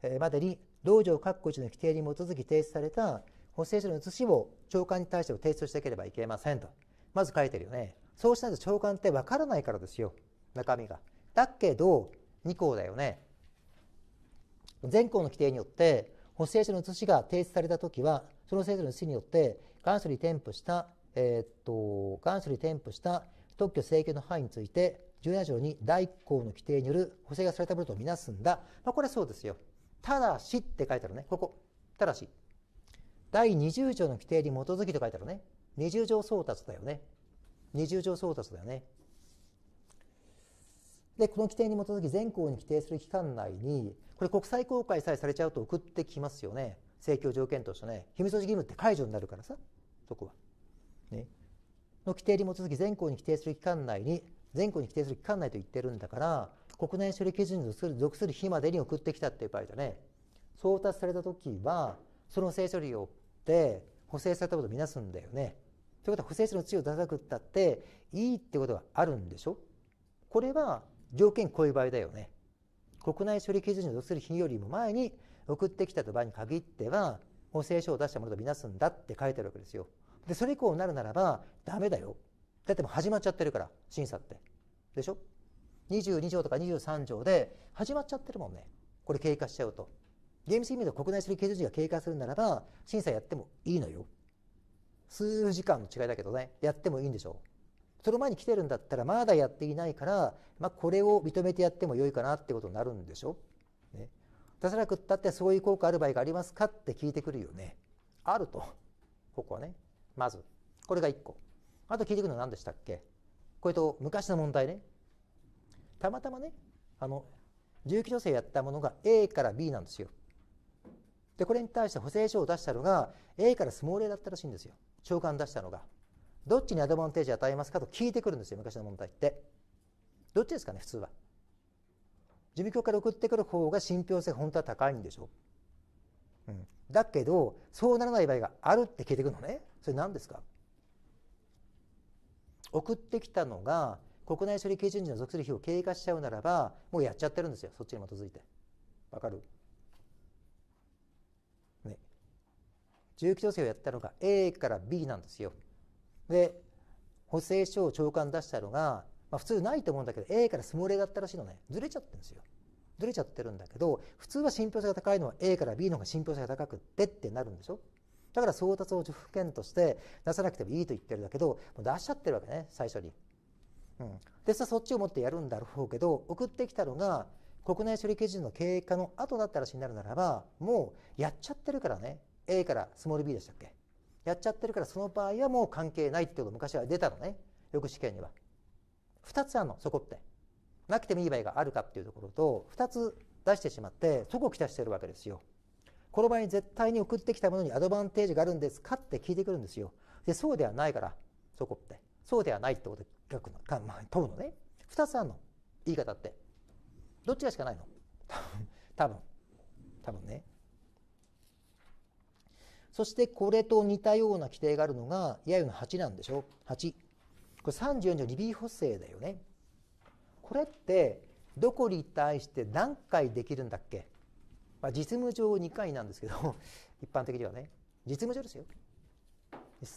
えー、までに同条各国1の規定に基づき提出された補正書の写しを長官に対して提出しなければいけませんとまず書いてるよね。そうしないと長官ってわからないからですよ。中身が。だけど、2項だよね。全項の規定によって、補正書の写しが提出されたときは、その制度の写しによって、元祖に添付した、えー、っと、元祖に添付した特許請求の範囲について、17条に第1項の規定による補正がされたものとみなすんだ。まあ、これはそうですよ。ただしって書いてあるね。ここ。ただし。第20条の規定に基づきと書いてあるね。二0乗送達だよね。二0乗送達だよね。で、この規定に基づき全項に規定する期間内に、これ国際公開さえされちゃうと送ってきますよね。請求条件としてね。秘密措置義務って解除になるからさ、そこは。ね。の規定に基づき全項に規定する期間内に、全項に規定する期間内と言ってるんだから、国内処理基準に属する日までに送ってきたっていう場合だね。送達された時は、その性処理を追って、補正されたことをみなすんだよね。ということは不正地の地を叩くったっていいってことがあるんでしょこれは条件こういう場合だよね。国内処理基準に属する日よりも前に送ってきた場合に限っては補正書を出したものとみなすんだって書いてあるわけですよ。でそれ以降になるならばダメだよ。だってもう始まっちゃってるから審査って。でしょ22条とか23条で始まっちゃってるもんねこれ経過しちゃうと厳密に見ると国内処理基準が経過するならば審査やってもいいのよ数時間の違いだけどねやってもいいんでしょうその前に来てるんだったらまだやっていないから、まあ、これを認めてやってもよいかなってことになるんでしょ、ね、出さなくったってそういう効果ある場合がありますかって聞いてくるよねあるとここはねまずこれが1個あと聞いてくるのは何でしたっけこれと昔の問題ねたまたまねあの重機女性やったものが A から B なんですよでこれに対して補正書を出したのが A からスモール a だったらしいんですよ長官出したのがどっちにアドバンテージ与えますかと聞いてくるんですよ昔の問題ってどっちですかね普通は事務局から送ってくる方が信憑性本当は高いんでしょう、うん、だけどそうならない場合があるって聞いてくるのねそれ何ですか送ってきたのが国内処理基準時の属する費を経過しちゃうならばもうやっちゃってるんですよそっちに基づいてわかる重機調整をやったのが A から B なんですよ。で補正書を長官出したのが、まあ、普通ないと思うんだけど A からスモレだったらしいのねずれちゃってるんですよ。ずれちゃってるんだけど普通は信憑性が高いのは A から B の方が信憑性が高くってってなるんでしょだから送達を条権として出さなくてもいいと言ってるんだけどもう出しちゃってるわけね最初に。うん、でさそっちを持ってやるんだろうけど送ってきたのが国内処理基準の経過の後だったらしになるならばもうやっちゃってるからね A からスモール b でしたっけやっちゃってるからその場合はもう関係ないってこと昔は出たのねよく試験には2つあるのそこってなくてもいい場合があるかっていうところと2つ出してしまってそこを期待してるわけですよこの場合に絶対に送ってきたものにアドバンテージがあるんですかって聞いてくるんですよでそうではないからそこってそうではないってことで逆の、まあ、問うのね2つあるの言い方ってどっちがしかないの多分多分ねそしてこれと似たような規定があるのがヤユの8なんでしょ8これ34条リビー補正だよねこれってどこに対して何回できるんだっけ、まあ、実務上2回なんですけど 一般的にはね実務上ですよ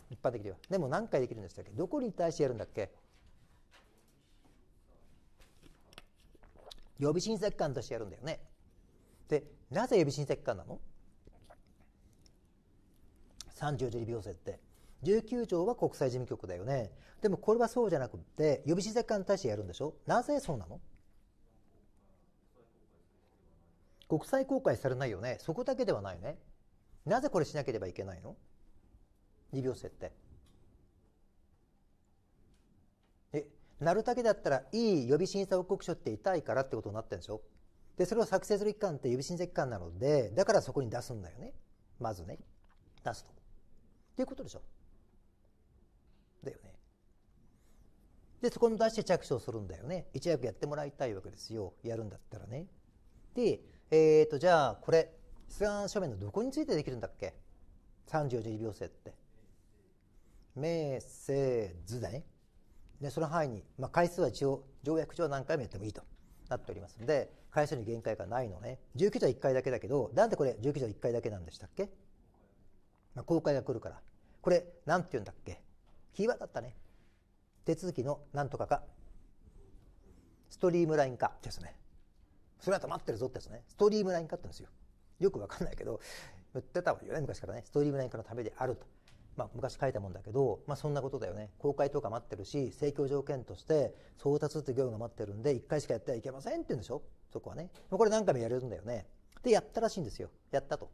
一般的にはでも何回できるんでしたっけどこに対してやるんだっけ予備審査機関としてやるんだよねでなぜ予備審査機関なの30ジェリ19条は国際事務局だよねでもこれはそうじゃなくて予備自責官に対してやるんでしょなぜそうなの国際公開されないよねそこだけではないよねなぜこれしなければいけないの2秒設定えなるだけだったらいい予備審査報告書って痛いからってことになってるでしょでそれを作成する機関って予備審査機関なのでだからそこに出すんだよねまずね出すとっていうことでしょだよねでそこに出して着手をするんだよね一役やってもらいたいわけですよやるんだったらねでえっ、ー、とじゃあこれ出願書面のどこについてできるんだっけ34 2秒制って名声図だねでその範囲に、まあ、回数は一応条約上何回もやってもいいとなっておりますので回数に限界がないのね19条1回だけだけどなんでこれ19条1回だけなんでしたっけまあ、公開が来るからこれ何て言うんだっけキーワードだったね手続きのなんとかかストリームライン化ですねそれは待ってるぞってやつねストリームライン化って言うんですよよくわかんないけど言ってたわよね昔からねストリームライン化のためであると、まあ、昔書いたもんだけど、まあ、そんなことだよね公開とか待ってるし請求条件として送達って業務が待ってるんで1回しかやってはいけませんって言うんでしょそこはねこれ何回もやれるんだよねでやったらしいんですよやったと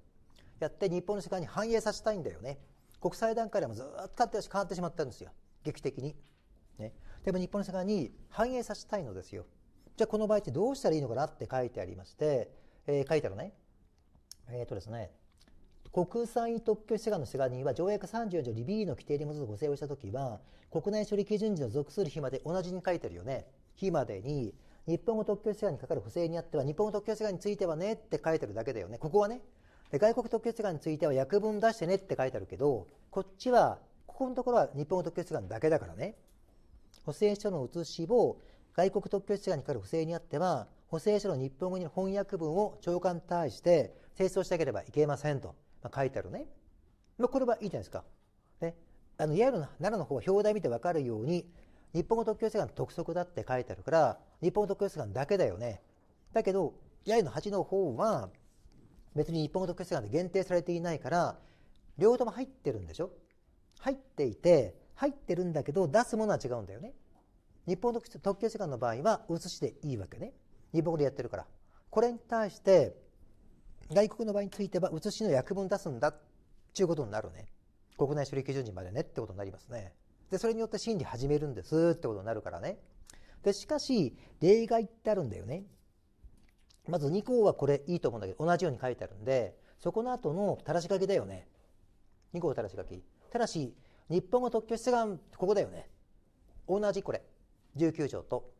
やって日本の世界に反映させたいんだよね国際段階でもずっと変わってしまったんですよ劇的に、ね、でも日本の世界に反映させたいのですよじゃあこの場合ってどうしたらいいのかなって書いてありまして、えー、書いたらねえっ、ー、とですね国際特許出願の出願人は条約34条リビーの規定に基づく補正をしたときは、国内処理基準時の属する日まで同じに書いてるよね。日までに、日本語特許出願にかかる補正にあっては、日本語特許出願についてはねって書いてるだけだよね。ここはね、外国特許出願については訳文出してねって書いてあるけどこっちはここのところは日本語特許出願だけだからね補正書の写しを外国特許出願にかかる不正にあっては補正書の日本語に翻訳文を長官に対して清掃しなければいけませんと、ま書いてあるね、まあ、これはいいじゃないですか、ね、あのいわゆる奈良の方は表題見て分かるように日本語特許出願の特則だって書いてあるから日本語特許出願だけだよねだけど八重の8の方は別に日本語特許性で限定されていないから両方とも入ってるんでしょ入っていて入ってるんだけど出すものは違うんだよね日本特許時間の場合は写しでいいわけね日本語でやってるからこれに対して外国の場合については写しの訳文出すんだっていうことになるね国内処理基準時までねってことになりますねでそれによって審理始めるんですってことになるからねでしかし例外ってあるんだよねまず2項はこれいいと思うんだけど同じように書いてあるんでそこの後のたらし書きだよね2項たらし書きただし日本語特許出願ここだよね同じこれ19条と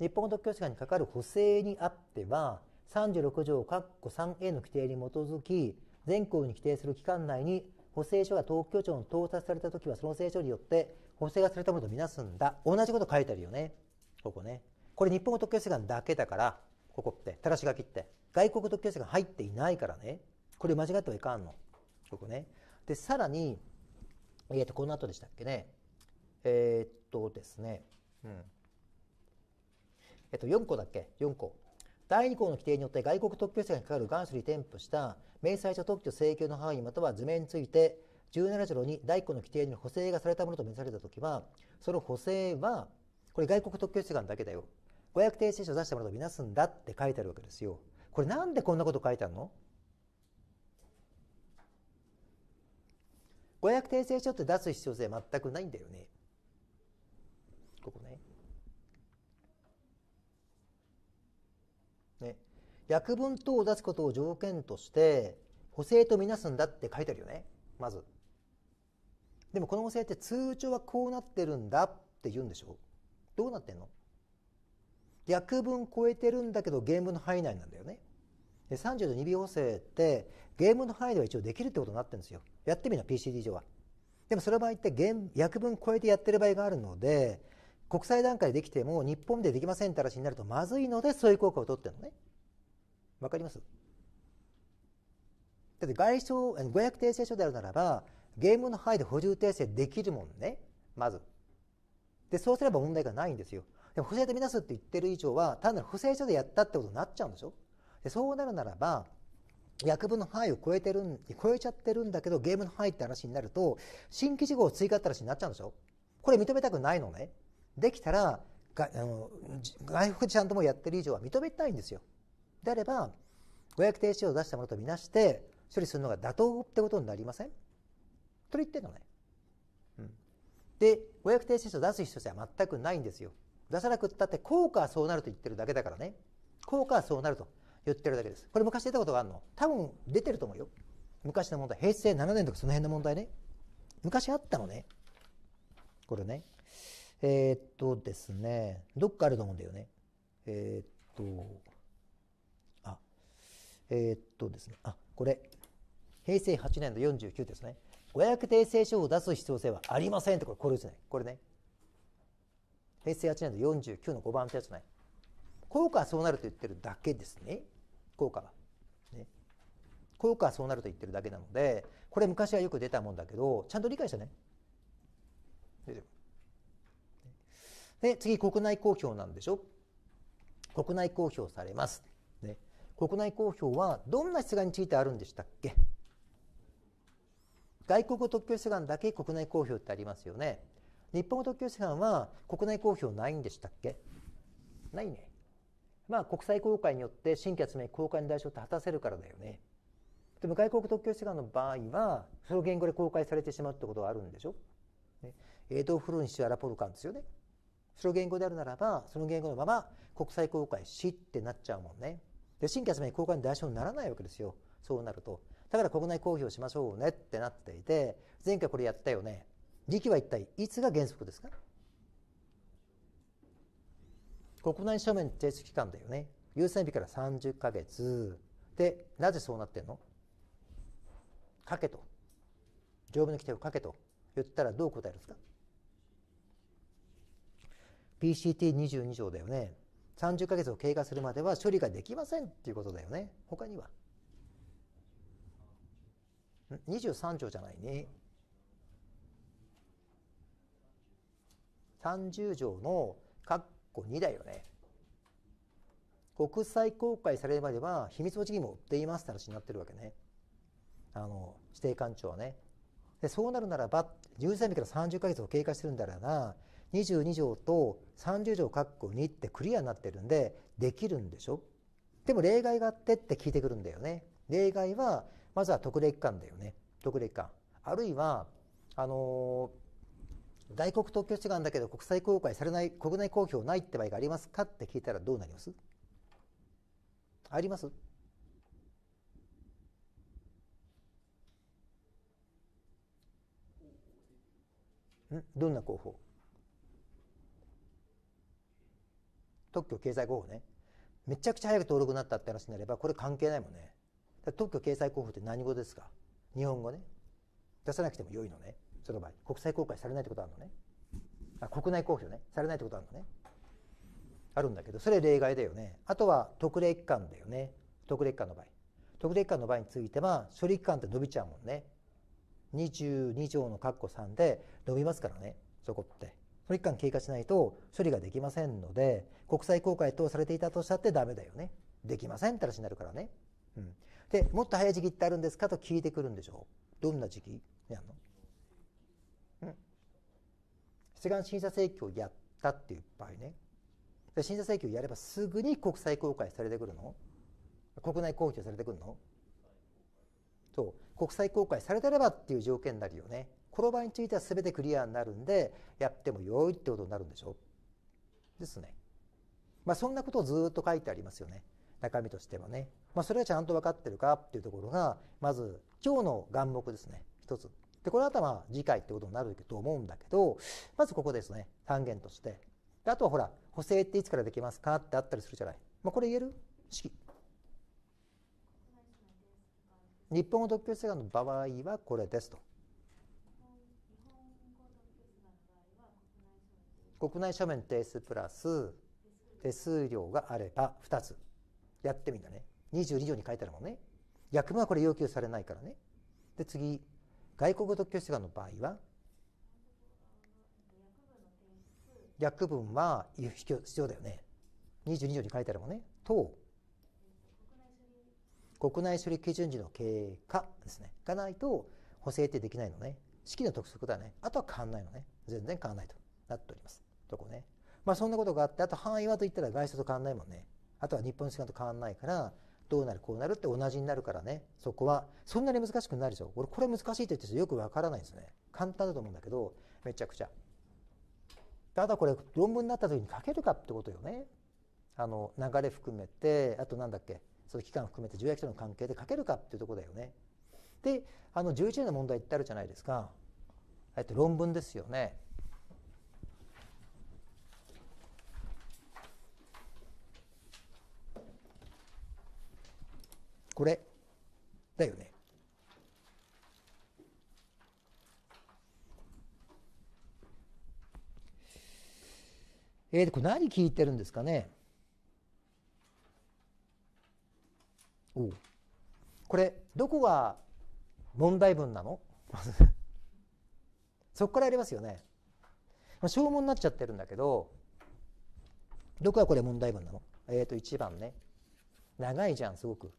日本語特許出願にかかる補正にあっては36条括弧 3A の規定に基づき全項に規定する期間内に補正書が特許庁に到達された時はその正書によって補正がされたものとみなすんだ同じこと書いてあるよねここねこれ日本語特許出願だけだからここってし書きって外国特許者が入っていないからねこれ間違ってはいかんのここねでさらにえっ、ー、とこの後でしたっけねえー、っとですねうんえっと4個だっけ4個第2項の規定によって外国特許者がかかる元首に添付した明細書特許請求の範囲または図面について17条に第1項の規定に補正がされたものと見なされた時はその補正はこれ外国特許出願だけだよ五百訂正書を出してもらうとみなすんだって書いてあるわけですよ。これなんでこんなこと書いてあるの五百訂正書って出す必要性全くないんだよね。ここね。ね訳文等を出すことを条件として補正とみなすんだって書いてあるよねまずでもこの補正って通帳はこうなってるんだって言うんでしょどうなってんの約分超えてるんだけどゲームの範囲内なんだよね。30度2秒補正ってゲームの範囲では一応できるってことになってるんですよ。やってみなの PCD 上は。でもその場合って約分超えてやってる場合があるので国際段階できても日本でできませんって話になるとまずいのでそういう効果を取ってるのね。わかりますだって外相500訂正書であるならばゲームの範囲で補充訂正できるもんねまずでそうすれば問題がないんですよでも不正で見なすって言ってる以上は単なる不正所でやったってことになっちゃうんでしょでそうなるならば薬分の範囲を超えてる超えちゃってるんだけどゲームの範囲って話になると新規事項を追加って話になっちゃうんでしょこれ認めたくないのねできたらがあの外国ちゃんともやってる以上は認めたいんですよであれば予約停止を出したものとみなして処理するのが妥当ってことになりませんと言ってんのねで500定数を出す必要性は全くないんですよ出さなくったって効果はそうなると言ってるだけだからね効果はそうなると言ってるだけですこれ昔出たことがあるの多分出てると思うよ昔の問題平成7年とかその辺の問題ね昔あったのねこれねえー、っとですねどっかあると思うんだよねえー、っとあえー、っとですねあこれ平成8年度49ですね誤訳訂正書を出す必要性はありませんってこれこれですねこれね平成8年度49の5番ってやつね効果はそうなると言ってるだけですね効果はね効果はそうなると言ってるだけなのでこれ昔はよく出たもんだけどちゃんと理解してねで次国内公表なんでしょ国内公表されます、ね、国内公表はどんな質願についてあるんでしたっけ外国語特許出願だけ国内公表ってありますよね日本語特許出願は国内公表ないんでしたっけないねまあ国際公開によって新規集め公開の代償って果たせるからだよねでも外国特許出願の場合はその言語で公開されてしまうってことはあるんでしょ、ね、エド・フルンシュ・アラポルカンですよねその言語であるならばその言語のまま国際公開しってなっちゃうもんねで新規集め公開の代償にならないわけですよそうなるとだから国内公表しましょうねってなっていて前回これやったよね時期は一体いつが原則ですか国内書面提出期間だよね優先日から30か月でなぜそうなってんの書けと条文の規定を書けと言ったらどう答えるんですか PCT22 条だよね30か月を経過するまでは処理ができませんっていうことだよね他には23条じゃないね。30条の括弧2だよね。国際公開されるまでは秘密保持義務を負っていますって話になってるわけね。あの指定官庁はね。でそうなるならば13日から30か月を経過してるんだから22条と30条括弧2ってクリアになってるんでできるんでしょでも例外があってって聞いてくるんだよね。例外はまずは特例機関だよね特例機関あるいはあのー、外国特許出願だけど国際公開されない国内公表ないって場合がありますかって聞いたらどうなりますありますんどんな候補特許経済候補ねめちゃくちゃ早く登録になったって話になればこれ関係ないもんね特許掲載交付って何語ですか日本語ね出さなくても良いのねその場合国際公開されないってことあるのねあ国内公表ねされないってことあるのねあるんだけどそれ例外だよねあとは特例期間だよね特例期間の場合特例期間の場合については処理期間って伸びちゃうもんね22条の括弧3で伸びますからねそこってその期間経過しないと処理ができませんので国際公開等されていたとしたってダメだよねできませんって話になるからね、うん、でもっと早い時期ってあるんですかと聞いてくるんでしょうどんな時期やんの、うん、出願審査請求をやったっていう場合ねで審査請求をやればすぐに国際公開されてくるの国内公表されてくるのそう国際公開されてればっていう条件になるよねこの場合については全てクリアになるんでやってもよいってことになるんでしょうですねまあそんなことをずっと書いてありますよね中身としてはねまあ、それがちゃんと分かってるかっていうところがまず今日の眼目ですね一つ。でこの後は次回ってことになると思うんだけどまずここですね単元としてあとはほら補正っていつからできますかってあったりするじゃない、まあ、これ言える式日本語特許出願の場合はこれですと国内書面提出プラス手数料があれば2つやってみんだね22条に書いてあるもんね役務はこれ要求されないからねで次外国特許出願の場合は訳文は必要だよね22条に書いてあるもんね等国内処理基準時の経過ですねがないと補正ってできないのね式の特促だねあとは変わんないのね全然変わんないとなっておりますとこねまあそんなことがあってあと範囲はといったら外出と変わんないもんねあとは日本の時間と変わんないからどうなるこうなるって同じになるからねそこはそんなに難しくないでしょ俺これ難しいって言ってよくわからないんですね簡単だと思うんだけどめちゃくちゃただこれ論文になった時に書けるかってことよねあの流れ含めてあと何だっけその期間含めて条約との関係で書けるかっていうとこだよねであの11年の問題ってあるじゃないですかえっと論文ですよねこれだよね。えー、これ何聞いてるんですかねおこれどこが問題文なの そこからやりますよね。まあ、消耗になっちゃってるんだけどどこがこれ問題文なのえっ、ー、と1番ね長いじゃんすごく。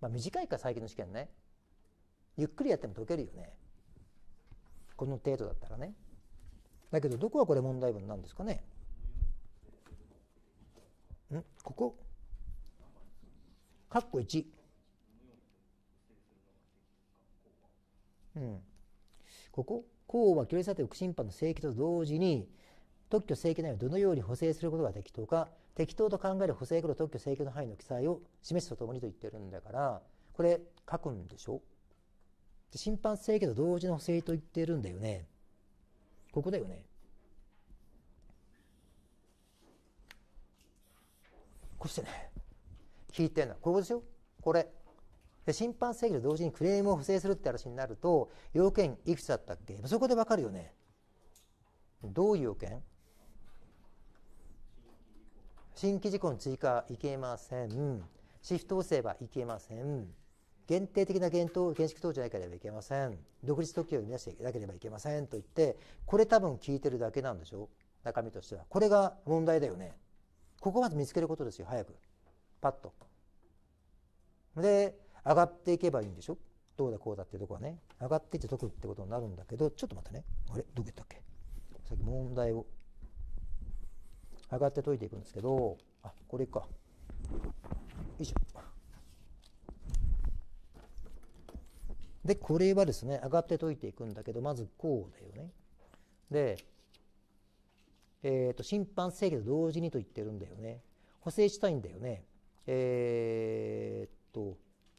まあ、短いか最近の試験ねゆっくりやっても解けるよねこの程度だったらねだけどどこはこれ問題文なんですかねんここカッコ1うんここ項は距離査定を審判の正規と同時に特許正規内をどのように補正することができるか適当と考える補正黒特許請求の範囲の記載を示すとともにと言ってるんだからこれ書くんでしょで審判請求と同時の補正と言ってるんだよねここだよねこうしてね聞いてんのこれでしょこれで審判請求と同時にクレームを補正するって話になると要件いくつだったっけそこで分かるよねどういう要件新規事項の追加はいけません。シフト押せばいけません。限定的な原等原式等じゃなければいけません。独立特許を生み出していなければいけませんと言って、これ多分聞いてるだけなんでしょ中身としては。これが問題だよね。ここまず見つけることですよ、早く。パッと。で、上がっていけばいいんでしょどうだこうだっていうとこはね。上がっていって解くってことになるんだけど、ちょっと待ってね。あれどこ行ったっけさっき問題を上がって研いていくんですけどあこれかよいしょでこれはですね上がって解いていくんだけどまずこうだよねでえーと、と審判制御と同時にと言ってるんだよね補正したいんだよねえー、っとで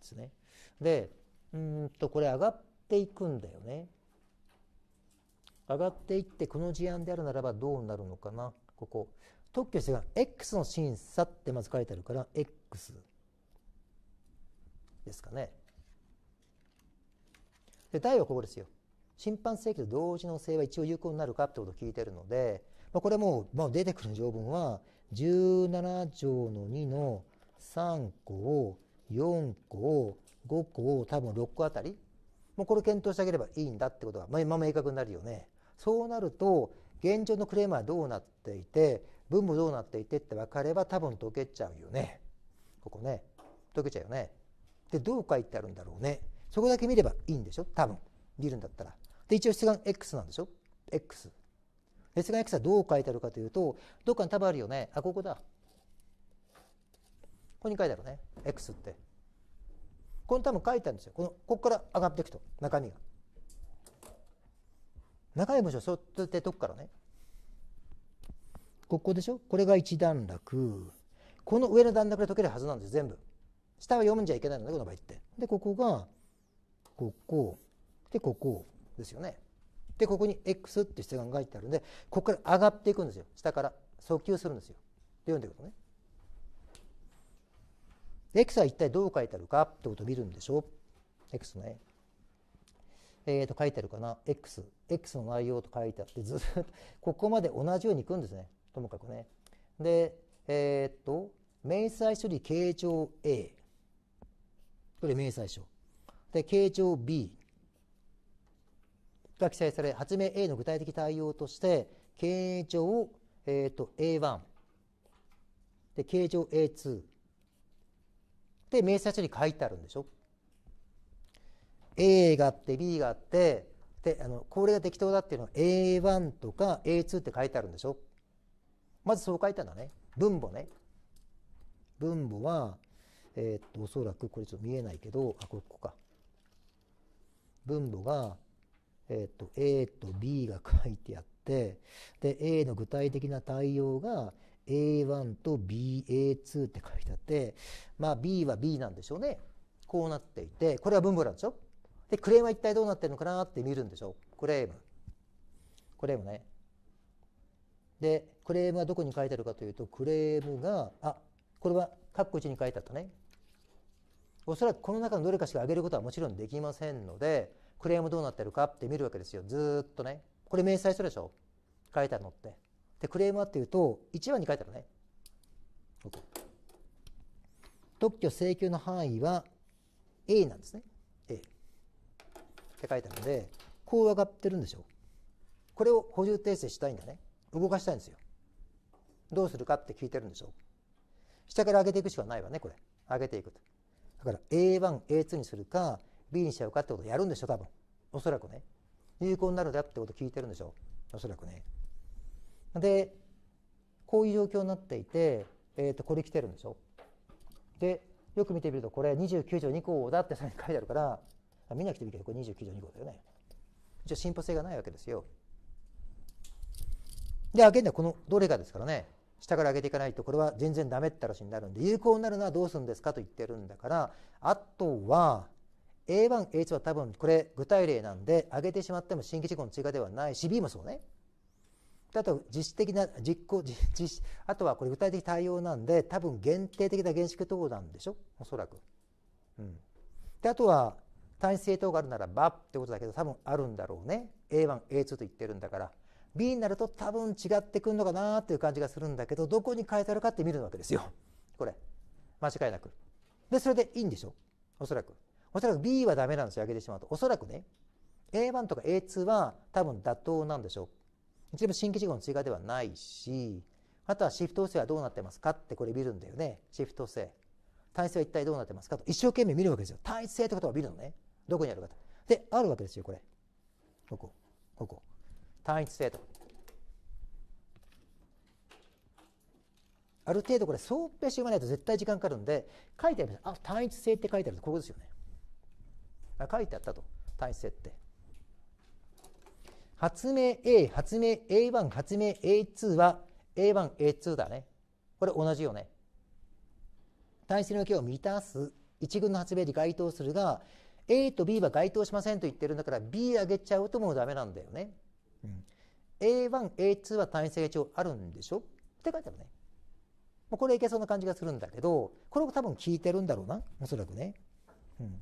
すねでうんとこれ上がっていくんだよね上がっていってこの事案であるならばどうなるのかなここ特許して願 X の審査ってまず書いてあるから X ですかね。で第はここですよ。審判請求と同時の性は一応有効になるかってことを聞いてるので、まあ、これもう、まあ、出てくる条文は17条の2の3項4項5項多分6個あたりもうこれ検討してあげればいいんだってことが、まあ、明確になるよね。そうなると現状のクレームはどうなっていて分母どうなっていてって分かれば多分解けちゃうよねここね解けちゃうよねでどう書いてあるんだろうねそこだけ見ればいいんでしょ多分見るんだったらで一応出願 x なんでしょ x 出願 x はどう書いてあるかというとどっかに多分あるよねあここだここに書いてあるね x ってこの多分書いてあるんですよこのここから上がっていくと中身が中身文章そうやって解くからねここでしょこれが一段落この上の段落で解けるはずなんです全部下は読むんじゃいけないのねこの場合ってでここがここでここですよねでここに x って質問が書いてあるんでここから上がっていくんですよ下から訴求するんですよで読んでいくとね x は一体どう書いてあるかってことを見るんでしょ x ねえー、と書いてあるかな XX の内容と書いてあってずっとここまで同じようにいくんですねともかくね。で、えー、っと、明細処理形状 A。これ明細書。で、形状 B が記載され、発明 A の具体的対応として、形状、えー、と A1、で、形状 A2、で、明細書に書いてあるんでしょ。A があって B があって、で、あの、これが適当だっていうのは A1 とか A2 って書いてあるんでしょ。まずそう書いたんだね分母ね分母はえー、っとおそらくこれちょっと見えないけどあここか分母がえー、っと A と B が書いてあってで A の具体的な対応が A1 と BA2 って書いてあってまあ B は B なんでしょうねこうなっていてこれは分母なんでしょでクレームは一体どうなってるのかなって見るんでしょクレームクレームねでクレームはどこに書いてあるかというとクレームがあこれは括弧1に書いてあったねおそらくこの中のどれかしか上げることはもちろんできませんのでクレームどうなってるかって見るわけですよずっとねこれ明細書でしょ書いてあるのってでクレームはっていうと1番に書いてあるね特許請求の範囲は A なんですね A って書いてあるのでこう上がってるんでしょこれを補充訂正したいんだね動かしたいんですよどうするかって聞いてるんでしょう下から上げていくしかないわねこれ上げていくとだから A1A2 にするか B にしちゃうかってことをやるんでしょ多分おそらくね有効になるだってことを聞いてるんでしょおそらくねでこういう状況になっていて、えー、とこれ来てるんでしょでよく見てみるとこれ29条2項だってそれに書いてあるから見なくてもいいけどこれ29条2項だよね一応進歩性がないわけですよで、上げるのはこのどれかですからね。下から上げていかないとこれは全然ダメって話になるんで有効になるのはどうするんですかと言ってるんだからあとは a 1 2は多分これ具体例なんで上げてしまっても新規事項の追加ではないし B もそうね。あと実質的な実行実あとはこれ具体的対応なんで多分限定的な厳粛等なんでしょおそらく。うん、であとは単一性等があるならばってことだけど多分あるんだろうね A1A2 と言ってるんだから B になると多分違ってくるのかなっていう感じがするんだけどどこに書いてあるかって見るわけですよこれ間違いなくでそれでいいんでしょおそらくおそらく B はダメなんですよ上げてしまうとおそらくね A1 とか A2 は多分妥当なんでしょう一部新規事項の追加ではないしあとはシフト制はどうなってますかってこれ見るんだよねシフト制体制は一体どうなってますかと一生懸命見るわけですよ体制ってことは見るのねどこにあるかとであるわけですよこれここここ単一制度ある程度これ総合して読まないと絶対時間かかるんで書いてありあ単一性って書いてあるここですよねあ書いてあったと単一性って発明 A 発明 A1 発明 A2 は A1A2 だねこれ同じよね単一性の要けを満たす一軍の発明に該当するが A と B は該当しませんと言ってるんだから B あげちゃうともうダメなんだよねうん、A1、A2 は単位性が一応あるんでしょって書いてあるね。もうこれいけそうな感じがするんだけど、これも多分聞いてるんだろうな、おそらくね。うん、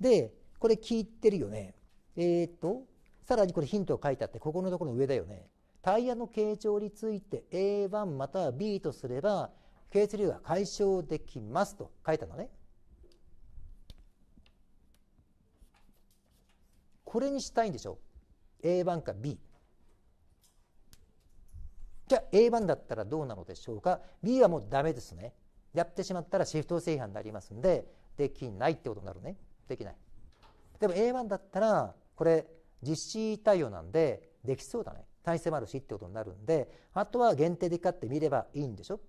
で、これ聞いてるよね。えー、っと、さらにこれヒントが書いてあって、ここのところの上だよね。タイヤの形状について A1 または B とすれば、ケース流が解消できますと書いたのね。これにしたいんでしょ ?A1 か B。じゃあ A 1だったらどうなのでしょうか B はもうダメですねやってしまったらシフト制違反になりますんでできないってことになるねできないでも A1 だったらこれ実施対応なんでできそうだね体制もあるしってことになるんであとは限定で買ってみればいいんでしょ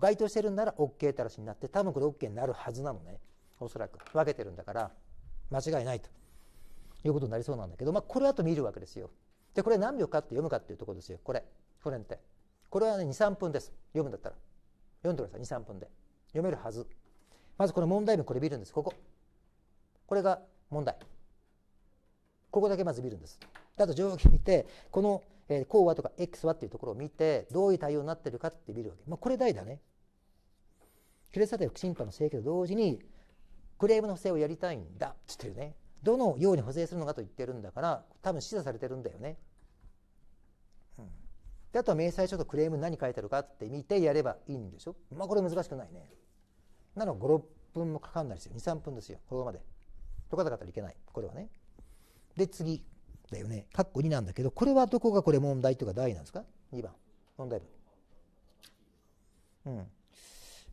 該当してるんなら OK ってしになって多分これ OK になるはずなのねおそらく分けてるんだから間違いないということになりそうなんだけどまあこれあと見るわけですよでこれ何秒かって読むかっていうところですよこれこれってこれはね23分です読むんだったら読んでください23分で読めるはずまずこの問題文これ見るんですこここれが問題ここだけまず見るんですあと上下見てこの「こうは」とか「X は」っていうところを見てどういう対応になってるかって見るわけ、まあ、これ題だねキレサテフ審判の請求と同時にクレームの補正をやりたいんだっつってるねどのように補正するのかと言ってるんだから多分示唆されてるんだよねであとは明細書とクレーム何書いてあるかって見てやればいいんでしょまあこれ難しくないねなの56分もかかんないですよ23分ですよここまでとかなかったらいけないこれはねで次だよね括弧2なんだけどこれはどこがこれ問題とか題なんですか2番問題文うん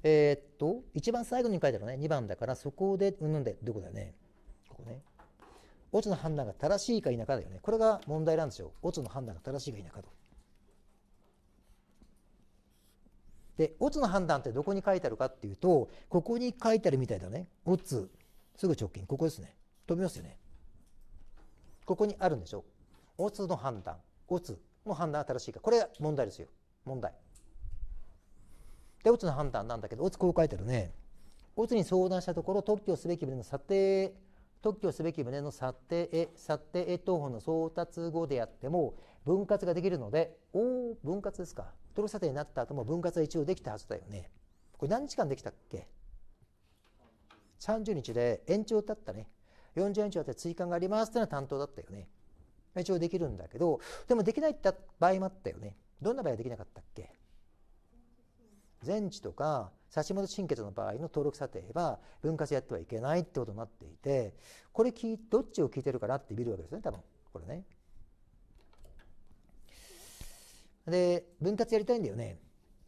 えー、っと一番最後に書いてあるね2番だからそこでうんぬんでどこだよねここねオチの判断が正しいか否かだよねこれが問題なんですよオチの判断が正しいか否かとでオツの判断ってどこに書いてあるかっていうとここに書いてあるみたいだねオツ、すぐ直近ここですね飛びますよねここにあるんでしょオツの判断オツの判断新しいかこれが問題ですよ問題でオツの判断なんだけどオツこう書いてあるねオツに相談したところ特許すべき旨の査定特許すべき旨の査定査定等法の送達後であっても分割ができるのでおお分割ですか登録査定になった後も分割は一応できたはずだよねこれ何日間できたっけ30日で延長だったね40延長だって追加がありますってのは担当だったよね一応できるんだけどでもできないって場合もあったよねどんな場合はできなかったっけ全治とか差し戻し心血の場合の登録査定は分割やってはいけないってことになっていてこれどっちを聞いてるかなって見るわけですね多分これね。で分割やりたいんだよね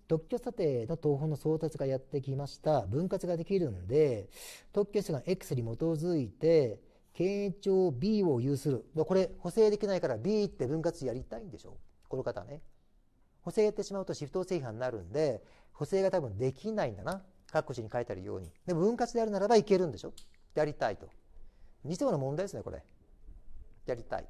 特許査定の東宝の送達がやってきました分割ができるんで特許数が X に基づいて傾聴 B を有するこれ補正できないから B って分割やりたいんでしょこの方ね補正やってしまうとシフト制違反になるんで補正が多分できないんだな各紙に書いてあるようにでも分割であるならばいけるんでしょやりたいと偽物の問題ですねこれやりたいと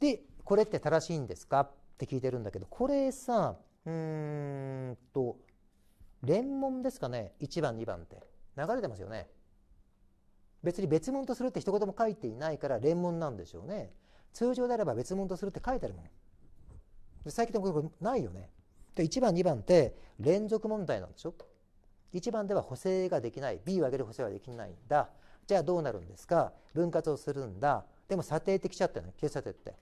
でこれって正しいんですかって聞いてるんだけどこれさうんと連問ですかね1番2番って流れてますよね別に別問とするって一言も書いていないから連問なんでしょうね通常であれば別問とするって書いてあるもんで最近でもこれないよねで1番2番って連続問題なんでしょ1番では補正ができない B を上げる補正はできないんだじゃあどうなるんですか分割をするんだでも査定ってきちゃったよね計査定って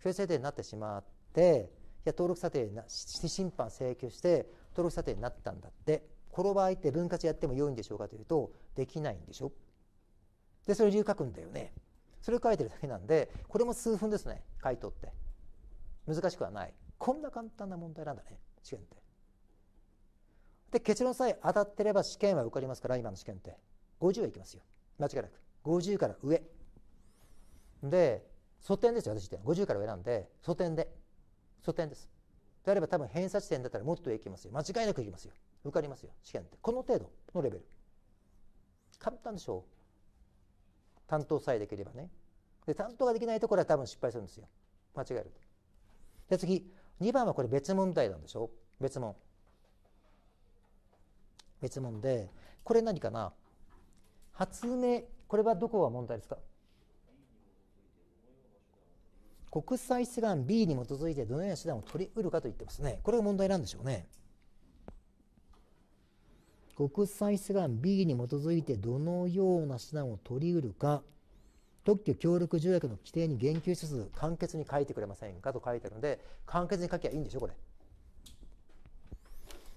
不正定になってしまっていや登録査定な審判請求して登録査定になったんだってこの場合って分割やっても良いんでしょうかというとできないんでしょでそれ理由書くんだよねそれ書いてるだけなんでこれも数分ですね回答って難しくはないこんな簡単な問題なんだね試験ってで結論さえ当たってれば試験は受かりますから今の試験って50はいきますよ間違いなく50から上で素点ですよ私って50から上なんで素点で素点ですであれば多分偏差値点だったらもっといきますよ間違いなくいきますよ受かりますよ試験ってこの程度のレベル簡単でしょう担当さえできればねで担当ができないところは多分失敗するんですよ間違えるで次2番はこれ別問題なんでしょ別問別問でこれ何かな発明これはどこが問題ですか国際出願 B に基づいてどのような手段を取り得るかと言ってますね。これが問題なんでしょうね。国際出願 B に基づいてどのような手段を取り得るか、特許協力条約の規定に言及しつつ、簡潔に書いてくれませんかと書いてあるので、簡潔に書きゃいいんでしょ、これ。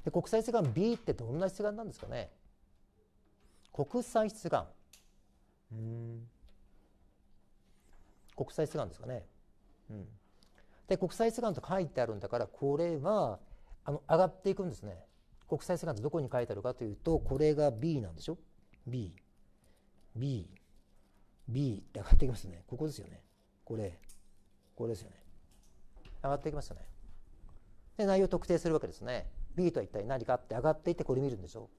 で国際出願 B ってどんな出願なんですかね国際出願。うん。国際出願ですかね。うん、で国際図鑑と書いてあるんだからこれはあの上がっていくんですね国際図鑑ってどこに書いてあるかというとこれが B なんでしょ B B B って上がってきますねここですよねこれこれですよね上がってきましたねで内容を特定するわけですね B とは一体何かって上がっていってこれ見るんでしょ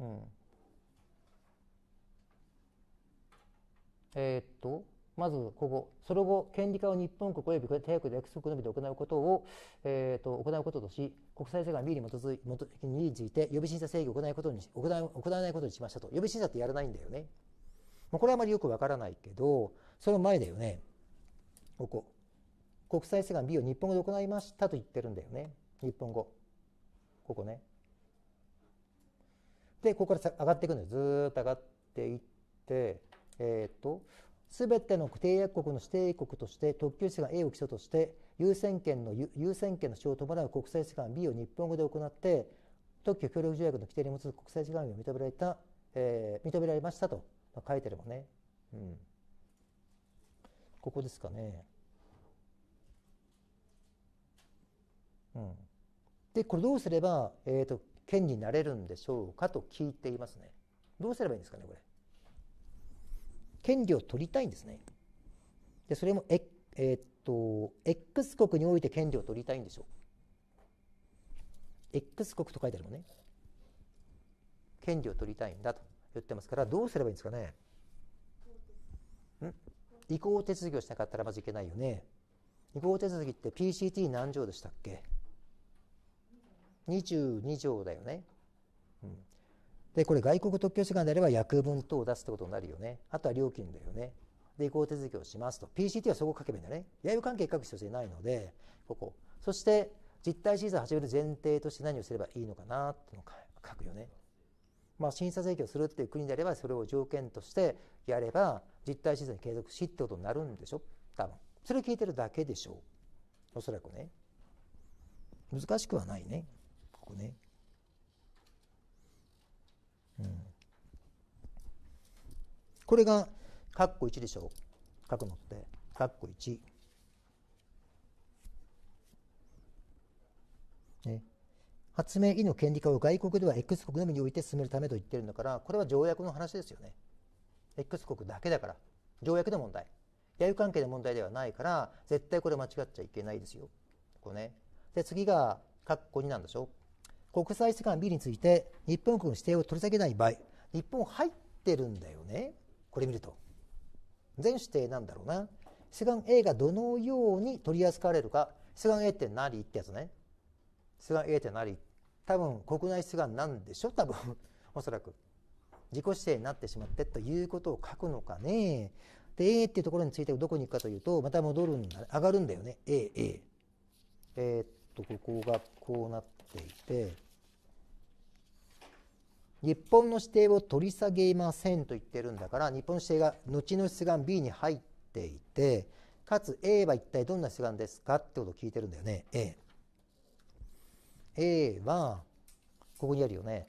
うんえー、っとまずここ、その後、権利化を日本国及び帝約で約束のみで行うことを、えーと、行うこととし、国際世界の理に基づいについて、予備審査制御を行うことに行う行わないことにしましたと。予備審査ってやらないんだよね。まあ、これはあまりよくわからないけど、その前だよね。ここ。国際世界の理を日本語で行いましたと言ってるんだよね。日本語。ここね。で、ここから上がっていくんでよ。ずっと上がっていって、えっ、ー、と、すべての締約国の指定国として特急士が A を基礎として優先権の優先権の主張を伴う国際機関 B を日本語で行って特許協力条約の規定に基づく国際機関を認められた、えー、認められましたと、まあ、書いてるもね、うん、ここですかね。うん、でこれどうすれば、えーと、と権利になれるんでしょうかと聞いていますね。どうすればいいんですかねこれ。権利を取りたいんですね。でそれもえ、えー、っと X 国において権利を取りたいんでしょう。X 国と書いてあるもんね。権利を取りたいんだと言ってますからどうすればいいんですかね。ん移行手続きをしなかったらまずいけないよね。移行手続きって PCT 何条でしたっけ22条だよね。でこれ外国特許主眼であれば訳文等を出すってことになるよねあとは料金だよねで移行手続きをしますと PCT はそこを書けばいいんだね弥生関係書く必要性ないのでここそして実態審査を始める前提として何をすればいいのかなっていうのを書くよねまあ、審査請求をするっていう国であればそれを条件としてやれば実態審査に継続しってことになるんでしょ多分それ聞いてるだけでしょうおそらくね難しくはないねここねうん、これが括弧1でしょう書くのって括弧1。ね、発明医の権利化を外国では X 国のみにおいて進めるためと言ってるんだからこれは条約の話ですよね X 国だけだから条約の問題野有関係の問題ではないから絶対これ間違っちゃいけないですよここねで次が括弧2なんでしょ国際機関 B について日本軍指定を取り下げない場合日本入ってるんだよねこれ見ると全指定なんだろうな志願 A がどのように取り扱われるか志願 A って何ってやつね志願 A って何多分国内志願なんでしょ多分 おそらく自己指定になってしまってということを書くのかねで A っていうところについてどこに行くかというとまた戻るんだ上がるんだよね AA えー、っとここがこうなっていて日本の指定を取り下げませんと言ってるんだから日本の指定が後の出願 B に入っていてかつ A は一体どんな出願ですかってことを聞いてるんだよね A。A はここにあるよね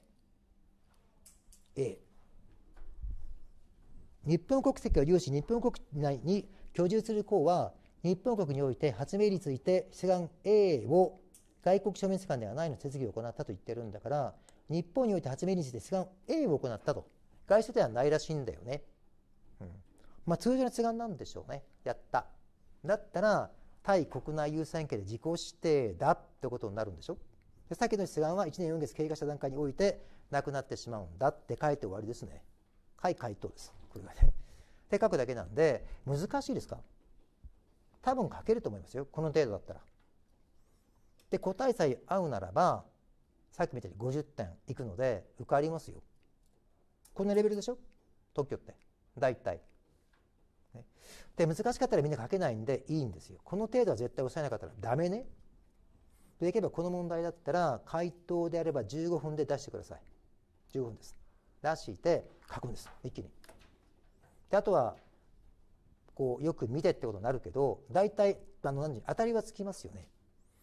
A。日本国籍を有し日本国内に居住する子は日本国において発明率にて出願 A を外国書民図鑑ではないの手続きを行ったと言ってるんだから日本において8命日で志願 A を行ったと外相ではないらしいんだよね。うんまあ、通常の図鑑なんでしょうねやった。だったら対国内優先権で自己指定だってことになるんでしょで先の図願は1年4月経過した段階においてなくなってしまうんだって書いて終わりですね。はい回答です。これがね。て書くだけなんで難しいですか多分書けると思いますよこの程度だったら。で答えさえ合うならばさっきみたいに50点いくので受かりますよこんなレベルでしょ特許って大体。で難しかったらみんな書けないんでいいんですよ。この程度は絶対押さえなかったらダメね。できればこの問題だったら回答であれば15分で出してください。15分です。出して書くんです一気に。であとはこうよく見てってことになるけど大体あの何時当たりはつきますよね。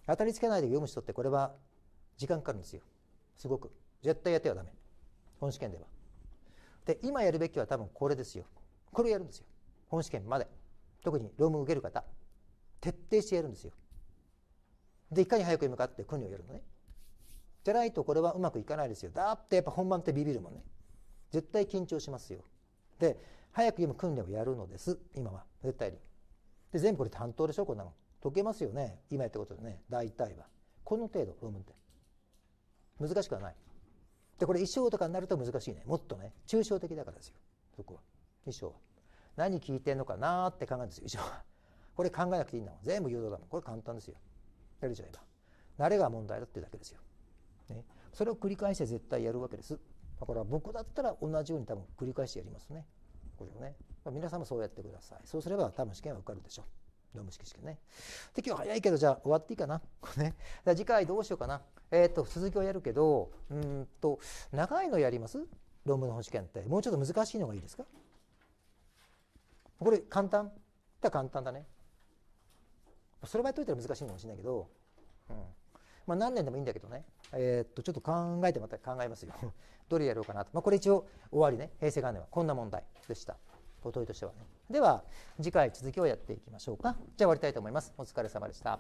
当たりつけないで読む人ってこれは時間かかるんですよすごく絶対やってはダメ本試験ではで今やるべきは多分これですよこれをやるんですよ本試験まで特に論文受ける方徹底してやるんですよでいかに早く読むかって訓練をやるのねじゃないとこれはうまくいかないですよだってやっぱ本番ってビビるもんね絶対緊張しますよで早く読む訓練をやるのです今は絶対にで全部これ担当でしょこんなの解けますよね今やったことでね大体はこの程度論文って難しくはないでこれ一章とかになると難しいねもっとね抽象的だからですよそこは一章は何聞いてんのかなって考えるんですよ一章はこれ考えなくていいんだもん全部誘導だもんこれ簡単ですよやるじゃえば慣れが問題だっていうだけですよ、ね、それを繰り返して絶対やるわけですだから僕だったら同じように多分繰り返してやりますねこれをね皆さんもそうやってくださいそうすれば多分試験は受かるでしょう読むしかしかで、今日早いけど、じゃあ終わっていいかな。ね次回どうしようかな。えっ、ー、と、続きをやるけど、うんと、長いのやります論文の本試験って。もうちょっと難しいのがいいですかこれ簡単だ簡単だね。それまで解いたら難しいのかもしれないけど、うん。まあ何年でもいいんだけどね。えっ、と、ちょっと考えてまた考えますよ。どれやろうかなと。まあこれ一応終わりね。平成元年は。こんな問題でした。お問いとしてはね。では次回続きをやっていきましょうかじゃあ終わりたいと思いますお疲れ様でした